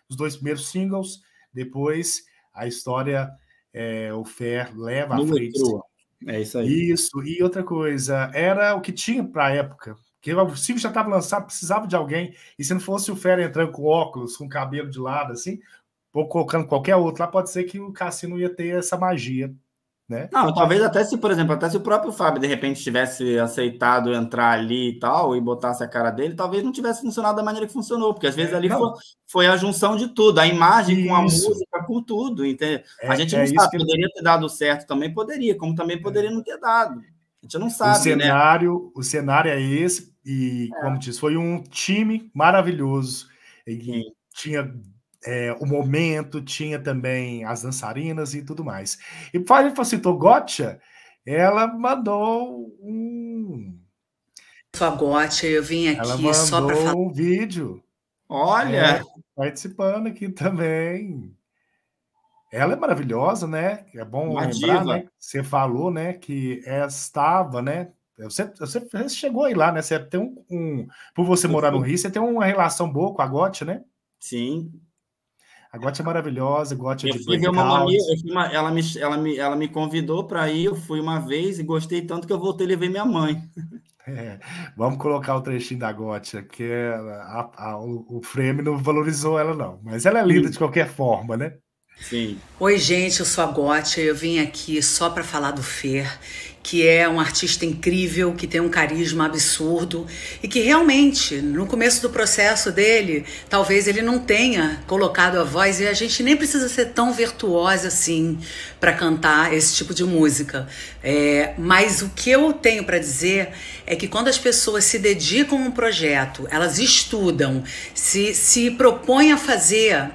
Os dois primeiros singles, depois a história, é, o Fer leva Não à frente. Entrou. É isso aí. Isso, e outra coisa, era o que tinha para a época. Porque o single já estava lançado, precisava de alguém. E se não fosse o Fera entrando com óculos, com cabelo de lado, assim, ou colocando qualquer outro lá, pode ser que o Cassino ia ter essa magia né? Não, talvez até se, por exemplo, até se o próprio Fábio de repente tivesse aceitado entrar ali e tal, e botasse a cara dele, talvez não tivesse funcionado da maneira que funcionou, porque às vezes é, ali foi, foi, a junção de tudo, a imagem isso. com a música, com tudo, entende? É, a gente é não é sabe, poderia ter dado certo também, poderia, como também é. poderia é. não ter dado. A gente não sabe, o né? cenário, né? O cenário é esse, e como diz, foi um time maravilhoso, que Sim. tinha é, o momento, tinha também as dançarinas e tudo mais. E para Fábio citou Gotcha, ela mandou um. Sua Gotcha, eu vim aqui ela mandou só para falar. um vídeo. Olha! É, participando aqui também. Ela é maravilhosa, né? É bom Uma lembrar, né? Você falou, né, que estava, né? Você, você, chegou aí lá, né? Você tem um, um por você morar no Rio, você tem uma relação boa com a Gotcha, né? Sim, a Gotti é maravilhosa, a Gotti é de fui uma amiga, ela, me, ela, me, ela me convidou para ir, eu fui uma vez e gostei tanto que eu voltei e levei minha mãe. É, vamos colocar o trechinho da Gotia, que a, a, o frame não valorizou ela não, mas ela é linda Sim. de qualquer forma, né? Sim. Oi, gente, eu sou a Gotia. eu vim aqui só para falar do Fer que é um artista incrível, que tem um carisma absurdo e que realmente, no começo do processo dele, talvez ele não tenha colocado a voz e a gente nem precisa ser tão virtuosa assim para cantar esse tipo de música. É, mas o que eu tenho para dizer é que quando as pessoas se dedicam a um projeto, elas estudam, se, se propõem a fazer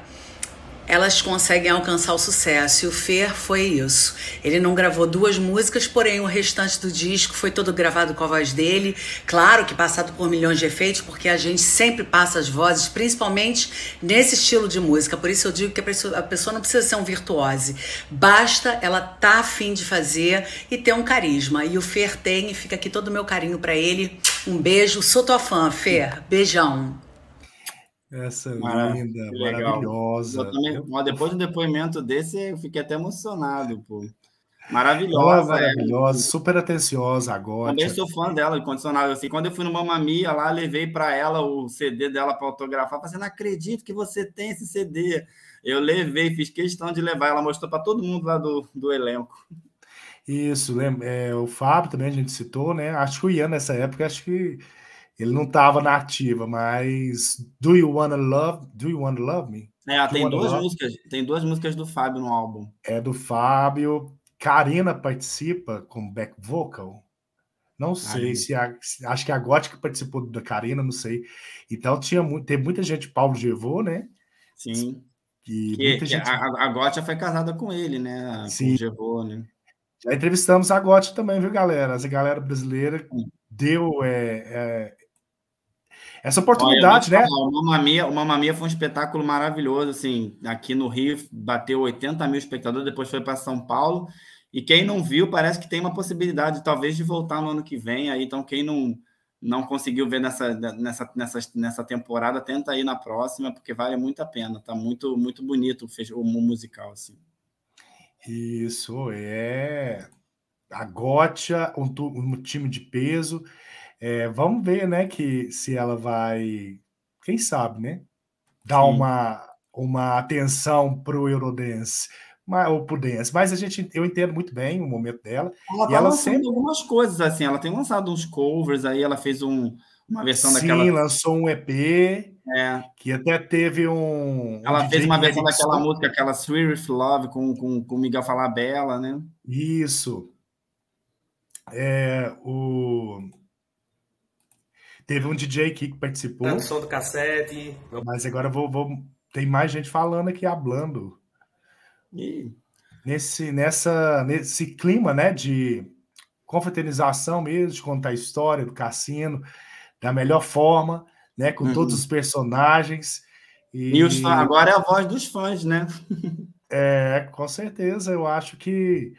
elas conseguem alcançar o sucesso. E o Fer foi isso. Ele não gravou duas músicas, porém o restante do disco foi todo gravado com a voz dele. Claro que passado por milhões de efeitos, porque a gente sempre passa as vozes, principalmente nesse estilo de música. Por isso eu digo que a pessoa, não precisa ser um virtuose. Basta ela tá afim de fazer e ter um carisma. E o Fer tem, e fica aqui todo o meu carinho para ele. Um beijo, sou tua fã, Fer. Beijão. Essa linda, maravilhosa. Também, depois do depoimento desse, eu fiquei até emocionado, pô. Maravilhosa. Ela é é. maravilhosa, super atenciosa agora. Também sou fã dela, incondicional. Assim, quando eu fui no Mamamia lá, levei para ela o CD dela para autografar. Falei, assim, não acredito que você tem esse CD. Eu levei, fiz questão de levar. Ela mostrou para todo mundo lá do, do elenco. Isso, lembra, é, o Fábio também a gente citou, né? Acho que o Ian nessa época, acho que ele não estava na ativa, mas Do You Wanna Love, Do You Wanna Love Me? É, tem duas love? músicas, tem duas músicas do Fábio no álbum. É do Fábio. Karina participa com back vocal. Não sei Aí. se a, acho que a Gótica participou da Karina, não sei. Então tinha muito, tem muita gente, Paulo Gevô, né? Sim. E que, que gente... a, a Gótia foi casada com ele, né? Sim. Com o Gevô, né? Já entrevistamos a Gótia também, viu, galera? Essa galera brasileira deu é, é, essa oportunidade, Olha, né? uma mamia, uma mamia foi um espetáculo maravilhoso, assim, aqui no Rio bateu 80 mil espectadores, depois foi para São Paulo. E quem não viu, parece que tem uma possibilidade, talvez, de voltar no ano que vem. Aí, então, quem não, não conseguiu ver nessa, nessa, nessa, nessa temporada, tenta ir na próxima, porque vale muito a pena. Tá muito, muito bonito o, o musical, assim. Isso é a Gotcha, um, um time de peso. É, vamos ver, né, que se ela vai, quem sabe, né, dar uma, uma atenção para o Eurodance mas, ou pro dance, mas a gente, eu entendo muito bem o momento dela. Ela e tá ela lançando sempre... algumas coisas, assim, ela tem lançado uns covers, aí ela fez um, uma versão Sim, daquela... Sim, lançou um EP, é. que até teve um... Ela um fez uma versão daquela música, aquela Swift Love, com, com, com Miguel Falabella, né? Isso. É, o... Teve um DJ aqui que participou. Tá som do cassete. Mas agora vou, vou, tem mais gente falando aqui, hablando. E... Nesse, nessa, nesse clima né, de confraternização mesmo, de contar a história do cassino da melhor forma, né, com uhum. todos os personagens. E, e os fãs, agora é a voz dos fãs, né? é, com certeza. Eu acho que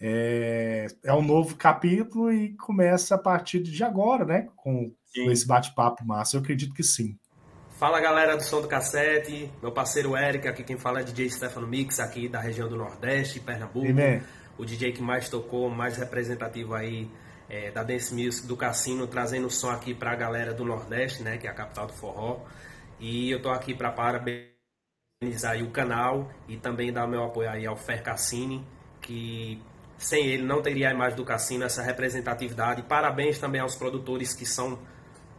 é, é um novo capítulo e começa a partir de agora, né? Com esse bate-papo massa, eu acredito que sim. Fala galera do Som do Cassete, meu parceiro Eric, aqui quem fala é DJ Stefano Mix, aqui da região do Nordeste, Pernambuco. Né? o DJ que mais tocou, mais representativo aí é, da Dance Music do Cassino, trazendo som aqui para a galera do Nordeste, né, que é a capital do forró. E eu tô aqui para parabenizar o canal e também dar meu apoio aí ao Fer Cassini, que sem ele não teria a imagem do Cassino, essa representatividade. Parabéns também aos produtores que são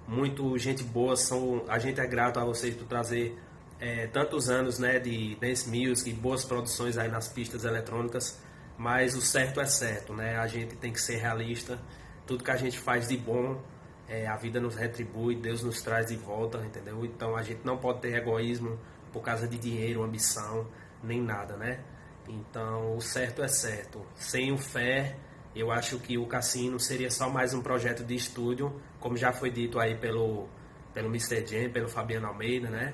muito gente boa, são, a gente é grato a vocês por trazer é, tantos anos né, de dance music, boas produções aí nas pistas eletrônicas, mas o certo é certo, né? A gente tem que ser realista, tudo que a gente faz de bom, é, a vida nos retribui, Deus nos traz de volta, entendeu? Então a gente não pode ter egoísmo por causa de dinheiro, ambição, nem nada, né? Então, o certo é certo. Sem o fé, eu acho que o cassino seria só mais um projeto de estúdio, como já foi dito aí pelo, pelo Mr. Jam, pelo Fabiano Almeida, né?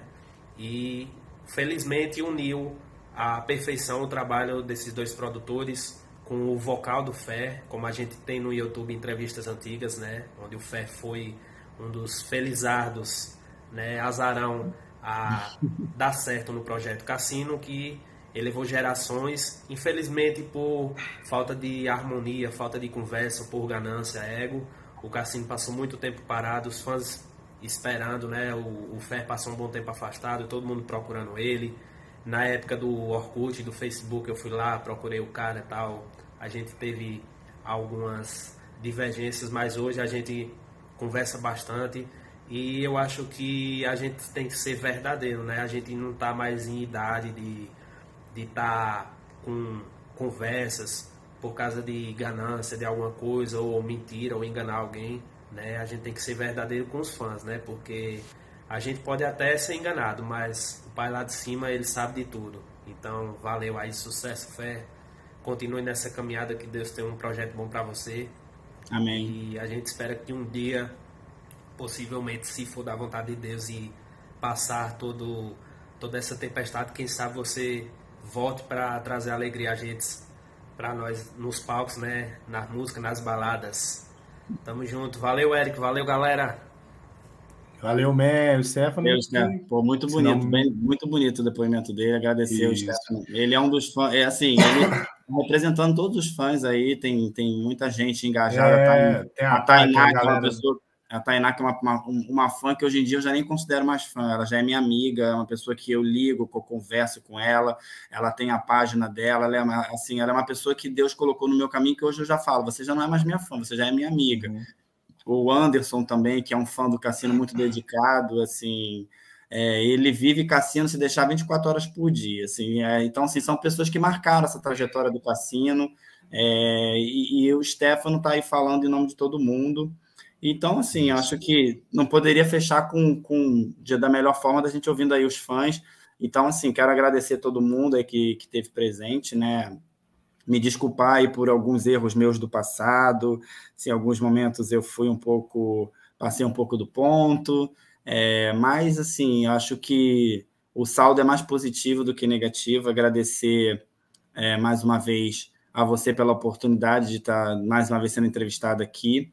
E felizmente uniu a perfeição o trabalho desses dois produtores com o vocal do Fer, como a gente tem no YouTube entrevistas antigas, né? Onde o Fer foi um dos felizardos, né? Azarão a dar certo no projeto Cassino, que elevou gerações, infelizmente por falta de harmonia, falta de conversa, por ganância, ego. O Cassino passou muito tempo parado, os fãs esperando, né? O, o Fer passou um bom tempo afastado, todo mundo procurando ele. Na época do Orkut, do Facebook, eu fui lá, procurei o cara e tal. A gente teve algumas divergências, mas hoje a gente conversa bastante. E eu acho que a gente tem que ser verdadeiro, né? A gente não tá mais em idade de de estar tá com conversas por causa de ganância de alguma coisa ou mentira ou enganar alguém, né? A gente tem que ser verdadeiro com os fãs, né? Porque a gente pode até ser enganado, mas o pai lá de cima ele sabe de tudo. Então, valeu aí, sucesso, fé. Continue nessa caminhada que Deus tem um projeto bom para você. Amém. E a gente espera que um dia, possivelmente, se for da vontade de Deus e passar todo toda essa tempestade, quem sabe você volte para trazer alegria a gente, para nós nos palcos, né? Na música, nas baladas. Tamo junto. Valeu, Eric. Valeu, galera. Valeu, Mé, o Stefano. Meu, Pô, muito bonito, Senão... bem, muito bonito o depoimento dele. Agradecer Isso. o Stefano. Ele é um dos fãs, é assim, ele tá representando todos os fãs aí, tem, tem muita gente engajada. É, tá, tem a, a, a, a, a galera... pessoa a Tainá, que é uma, uma, uma, fã que hoje em dia eu já nem considero mais fã, ela já é minha amiga, é uma pessoa que eu ligo, que eu converso com ela, ela tem a página dela, ela é uma, assim, ela é uma pessoa que Deus colocou no meu caminho, que hoje eu já falo, você já não é mais minha fã, você já é minha amiga. Uhum. O Anderson também, que é um fã do Cassino muito dedicado, assim, é, ele vive Cassino se deixar 24 horas por dia, assim, é, então, assim, são pessoas que marcaram essa trajetória do Cassino, é, e, e, o Stefano está aí falando em nome de todo mundo. Então, assim, acho que não poderia fechar com, com da melhor forma da gente ouvindo aí os fãs. Então, assim, quero agradecer todo mundo aí que, que teve presente, né? Me desculpar aí por alguns erros meus do passado. Se assim, em alguns momentos eu fui um pouco, passei um pouco do ponto. É, mas, assim, acho que o saldo é mais positivo do que negativo. Agradecer é, mais uma vez a você pela oportunidade de estar mais uma vez sendo entrevistado aqui.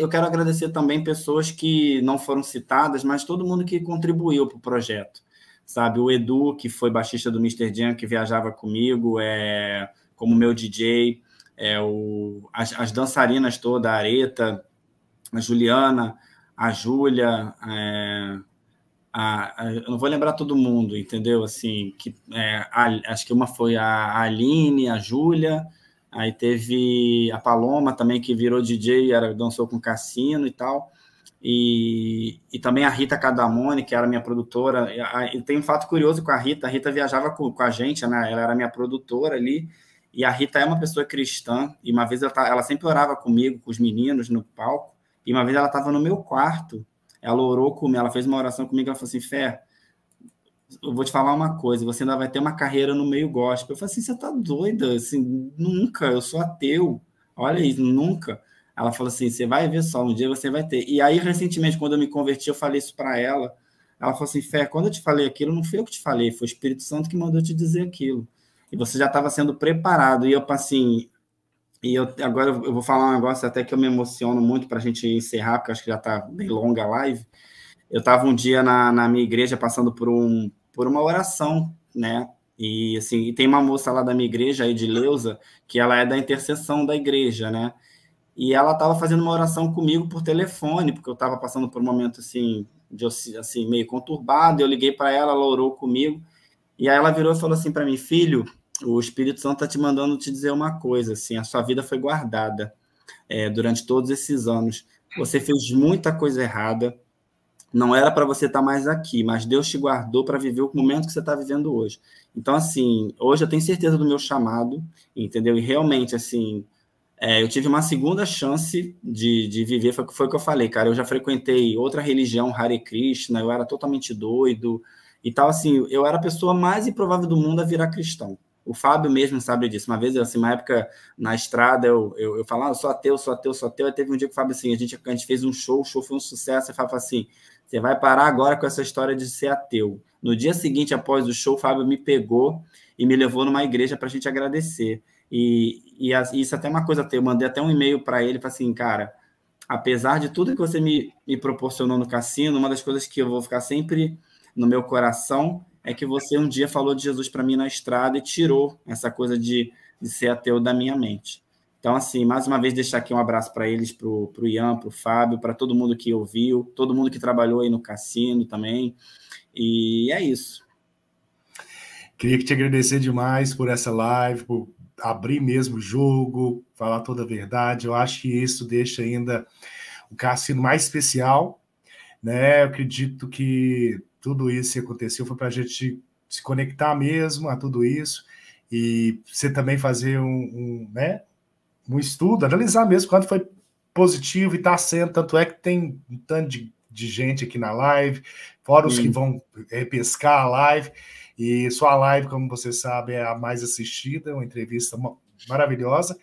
Eu quero agradecer também pessoas que não foram citadas, mas todo mundo que contribuiu para o projeto. Sabe, o Edu, que foi baixista do Mr. Jam, que viajava comigo, é, como meu DJ, é, o, as, as dançarinas toda, a Areta, a Juliana, a Júlia, é, a, a, eu não vou lembrar todo mundo, entendeu? Assim, que, é, a, acho que uma foi a Aline, a Júlia, Aí teve a Paloma também, que virou DJ, era, dançou com Cassino e tal. E, e também a Rita Cadamone, que era minha produtora. E, tem um fato curioso com a Rita: a Rita viajava com, com a gente, né? ela era minha produtora ali. E a Rita é uma pessoa cristã, e uma vez ela, tá, ela sempre orava comigo, com os meninos no palco, e uma vez ela estava no meu quarto, ela orou comigo, ela fez uma oração comigo, ela falou assim, Fé, eu vou te falar uma coisa, você ainda vai ter uma carreira no meio gospel. Eu falei assim, você tá doida? Assim, nunca, eu sou ateu. Olha isso, nunca. Ela falou assim, você vai ver só, um dia você vai ter. E aí, recentemente, quando eu me converti, eu falei isso para ela. Ela falou assim, Fé, quando eu te falei aquilo, não foi eu que te falei, foi o Espírito Santo que mandou te dizer aquilo. E você já estava sendo preparado. E eu, assim, e eu, agora eu vou falar um negócio até que eu me emociono muito para a gente encerrar, porque acho que já está bem longa a live. Eu estava um dia na, na minha igreja passando por um por uma oração, né? E assim, e tem uma moça lá da minha igreja, de Leuza, que ela é da intercessão da igreja, né? E ela estava fazendo uma oração comigo por telefone, porque eu estava passando por um momento assim, de, assim meio conturbado. Eu liguei para ela, ela orou comigo. E aí ela virou e falou assim para mim, filho, o Espírito Santo está te mandando te dizer uma coisa, assim, a sua vida foi guardada é, durante todos esses anos. Você fez muita coisa errada, não era para você estar tá mais aqui, mas Deus te guardou para viver o momento que você está vivendo hoje. Então, assim, hoje eu tenho certeza do meu chamado, entendeu? E realmente, assim, é, eu tive uma segunda chance de, de viver, foi, foi o que eu falei, cara. Eu já frequentei outra religião, Hare Krishna, eu era totalmente doido e tal. Assim, eu era a pessoa mais improvável do mundo a virar cristão. O Fábio mesmo sabe disso. Uma vez, assim, uma época na estrada, eu, eu, eu falava, ah, eu sou ateu, sou ateu, sou ateu. Aí teve um dia que o Fábio, assim, a gente, a gente fez um show, o show foi um sucesso. E o Fábio assim, você vai parar agora com essa história de ser ateu. No dia seguinte, após o show, o Fábio me pegou e me levou numa igreja para a gente agradecer. E, e, e, isso é até é uma coisa, eu mandei até um e-mail para ele, para assim, cara, apesar de tudo que você me, me proporcionou no cassino, uma das coisas que eu vou ficar sempre no meu coração é que você um dia falou de Jesus para mim na estrada e tirou essa coisa de, de ser ateu da minha mente. Então, assim, mais uma vez deixar aqui um abraço para eles, para o Ian, para o Fábio, para todo mundo que ouviu, todo mundo que trabalhou aí no cassino também. E é isso. Queria te agradecer demais por essa live, por abrir mesmo o jogo, falar toda a verdade. Eu acho que isso deixa ainda o cassino mais especial. Né? Eu acredito que tudo isso que aconteceu foi para a gente se conectar mesmo a tudo isso e você também fazer um, um né? um estudo, analisar mesmo quanto foi positivo e está sendo. Tanto é que tem um tanto de, de gente aqui na live, fora os que vão repescar a live. E sua live, como você sabe, é a mais assistida, uma entrevista maravilhosa.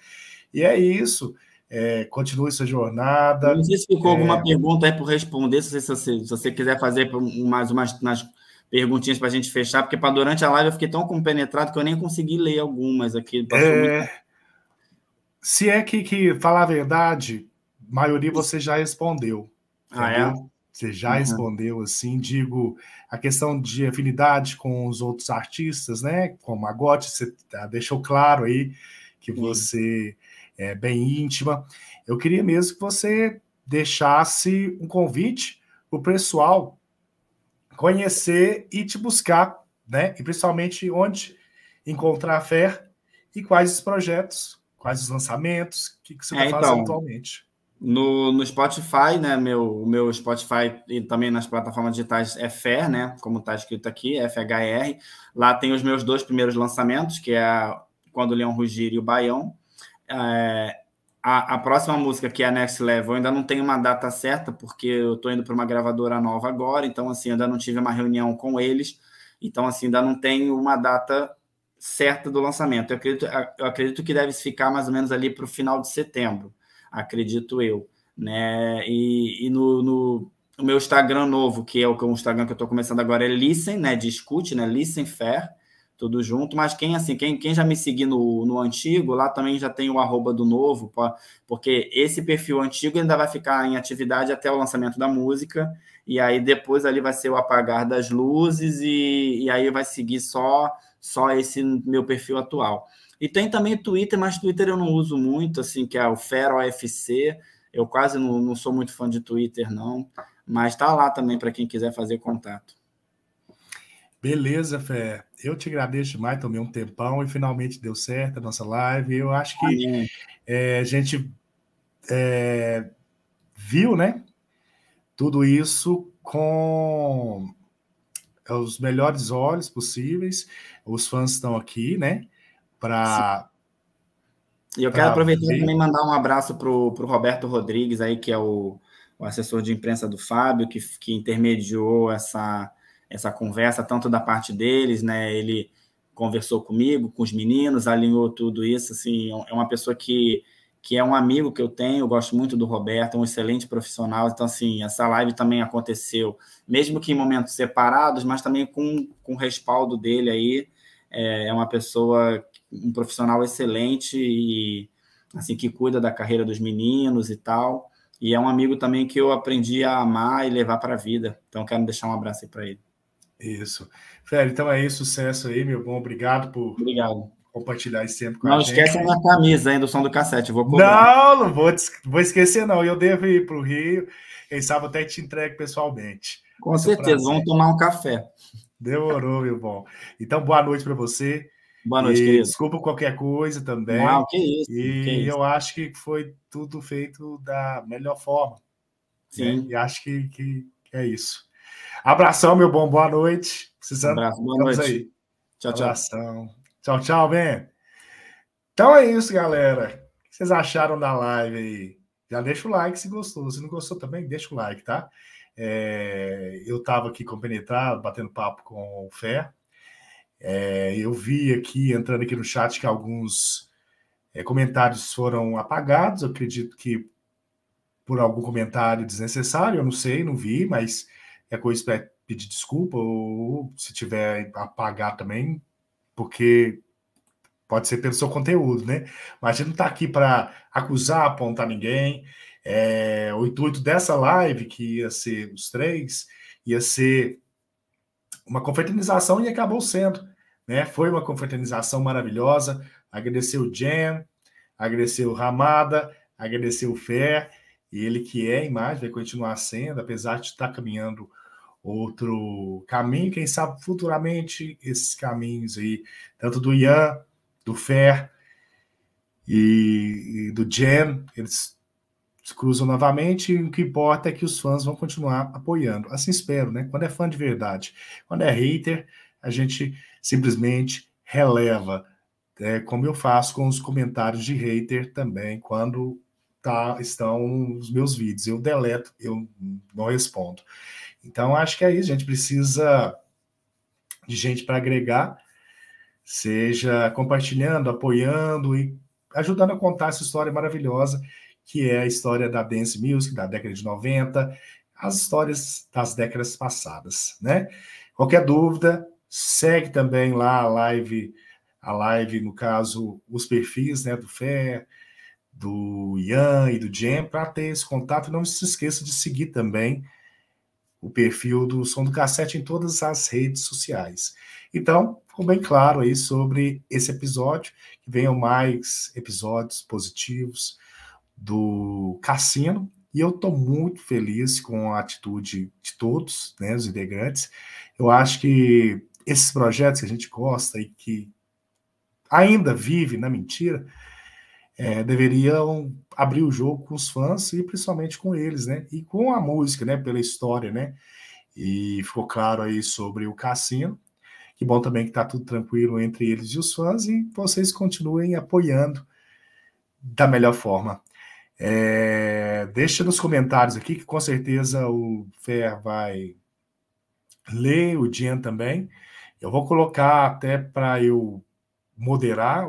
E é isso. É, continue sua jornada. Não sei se ficou é... alguma pergunta aí para responder, se você, se você quiser fazer mais umas nas perguntinhas para a gente fechar, porque para durante a live eu fiquei tão compenetrado que eu nem consegui ler algumas aqui. É... Se é que, que falar a verdade, maioria você já respondeu. Ah, é? Você já uhum. respondeu assim, digo, a questão de afinidade com os outros artistas, né? Com o Magote, você tá, deixou claro aí que você uhum. é bem íntima. Eu queria mesmo que você deixasse um convite para o pessoal conhecer e te buscar, né? E principalmente onde encontrar a fé e quais os projetos Quais os lançamentos? O que, que você está é, tá fazendo então, atualmente? No, no Spotify, né? Meu, meu Spotify e também nas plataformas digitais é FR, né? Como está escrito aqui, FHR. Lá tem os meus dois primeiros lançamentos, que é a, Quando o Leão Rugir e o Baião. É, a, a, próxima música, que é a Next Level, eu ainda não tenho uma data certa, porque eu estou indo para uma gravadora nova agora, então, assim, ainda não tive uma reunião com eles, então, assim, ainda não tenho uma data certa do lançamento. Eu acredito, eu acredito que deve ficar mais ou menos ali para o final de setembro, acredito eu. Né? E, e no, no meu Instagram novo, que é o, o é Instagram que eu estou começando agora, é Listen, né? Discute, né? Listen Fair, tudo junto. Mas quem assim, quem, quem já me seguir no, no antigo, lá também já tem o arroba do novo, porque esse perfil antigo ainda vai ficar em atividade até o lançamento da música. E aí depois ali vai ser o apagar das luzes, e, e aí vai seguir só só esse meu perfil atual. E tem também Twitter, mas Twitter eu não uso muito, assim, que é o Fero FC. Eu quase não, não sou muito fã de Twitter, não. Mas tá lá também para quem quiser fazer contato. Beleza, Fé. Eu te agradeço demais, tomei um tempão e finalmente deu certo a nossa live. Eu acho que é, a gente é, viu, né? Tudo isso com é os melhores olhos possíveis. Os fãs estão aqui, né? Para. E eu quero aproveitar ver. também mandar um abraço para o Roberto Rodrigues, aí, que é o, o assessor de imprensa do Fábio, que, que intermediou essa, essa conversa, tanto da parte deles, né? Ele conversou comigo, com os meninos, alinhou tudo isso. Assim, é, é uma pessoa que que é um amigo que eu tenho, eu gosto muito do Roberto, é um excelente profissional. Então, assim, essa live também aconteceu, mesmo que em momentos separados, mas também com, com o respaldo dele aí. É, é uma pessoa, um profissional excelente e, assim, que cuida da carreira dos meninos e tal. E é um amigo também que eu aprendi a amar e levar para a vida. Então, quero deixar um abraço aí para ele. Isso. Félio, então é isso. Sucesso aí, meu bom. Obrigado por. Obrigado compartilhar isso sempre com não, a gente. Não esquece a camisa ainda do som do cassete, vou Não, não vou, vou esquecer não, eu devo ir para o Rio, quem sabe até te entregue pessoalmente. Com Muito é certeza, prazer. vamos tomar um café. Demorou, meu bom. Então, boa noite para você. Boa noite, e, querido. Desculpa qualquer coisa também. Uau, que isso. E que isso. eu acho que foi tudo feito da melhor forma. Né? Sim. Né? E acho que, que é isso. Abração, meu bom. Boa noite. Precisando. Um abraço, boa noite. Aí. Tchau, tchau. Abração. Tchau, tchau, Ben. Então é isso, galera. O que vocês acharam da live aí? Já deixa o like se gostou. Se não gostou também, deixa o like, tá? É, eu estava aqui compenetrado, batendo papo com o Fé. É, eu vi aqui, entrando aqui no chat, que alguns é, comentários foram apagados. Eu acredito que por algum comentário desnecessário, eu não sei, não vi, mas é coisa para é pedir desculpa, ou se tiver apagar também, porque pode ser pelo seu conteúdo, né? Mas a gente não está aqui para acusar, apontar ninguém. É, o intuito dessa live, que ia ser os três, ia ser uma confraternização e acabou sendo. Né? Foi uma confraternização maravilhosa. Agradecer o Jen, agradecer o Ramada, agradecer o e ele que é a imagem, vai continuar sendo, apesar de estar tá caminhando outro caminho, quem sabe futuramente esses caminhos aí, tanto do Ian, do Fer e, e do Jen, eles se cruzam novamente, e o que importa é que os fãs vão continuar apoiando. Assim espero, né? Quando é fã de verdade. Quando é hater, a gente simplesmente releva. É, como eu faço com os comentários de hater também, quando tá, estão os meus vídeos. Eu deleto, eu não respondo. Então, acho que é isso. A gente precisa de gente para agregar, seja compartilhando, apoiando e ajudando a contar essa história maravilhosa que é a história da dance music da década de 90, as histórias das décadas passadas, né? Qualquer dúvida, segue também lá a live, a live, no caso, os perfis, né, do Fé, do Ian e do Jam, para ter esse contato. Não se esqueça de seguir também o perfil do Som do Cassete em todas as redes sociais. Então, ficou bem claro aí sobre esse episódio, que venham mais episódios positivos do Cassino, e eu estou muito feliz com a atitude de todos, né, os integrantes. Eu acho que esses projetos que a gente gosta e que ainda vive na mentira, é, deveriam abrir o jogo com os fãs e principalmente com eles, né? E com a música, né? Pela história, né? E ficou claro aí sobre o cassino. Que bom também que tá tudo tranquilo entre eles e os fãs e vocês continuem apoiando da melhor forma. É, deixa nos comentários aqui que com certeza o Fer vai ler, o Jean também. Eu vou colocar até para eu moderar,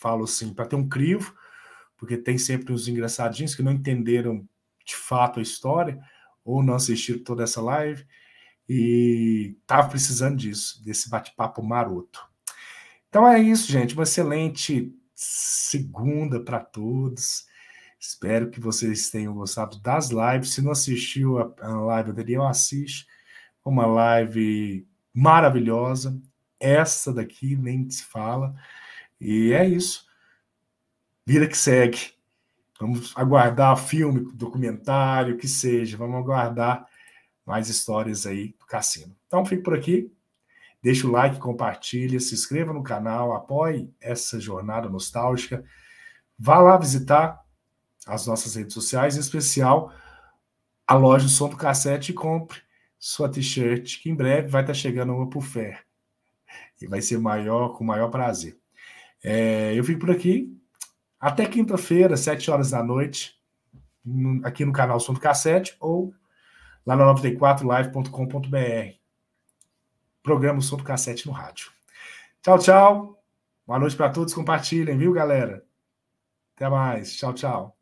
falo assim, para ter um crivo, porque tem sempre uns engraçadinhos que não entenderam de fato a história ou não assistiram toda essa live e estava precisando disso, desse bate-papo maroto. Então é isso, gente. Uma excelente segunda para todos. Espero que vocês tenham gostado das lives. Se não assistiu a, a live anterior, assiste. É uma live maravilhosa. Essa daqui nem se fala. E é isso. Vida que segue. Vamos aguardar filme, documentário, o que seja. Vamos aguardar mais histórias aí do cassino. Então, fico por aqui. Deixe o like, compartilha, se inscreva no canal, apoie essa jornada nostálgica. Vá lá visitar as nossas redes sociais, em especial a loja Som do Cassete e compre sua t-shirt, que em breve vai estar chegando uma por fé. E vai ser maior, com o maior prazer. É, eu fico por aqui. Até quinta-feira, 7 horas da noite, aqui no canal Som do Cassete ou lá na 94live.com.br. Programa Som do Cassete no rádio. Tchau, tchau. Boa noite para todos. Compartilhem, viu, galera? Até mais. Tchau, tchau.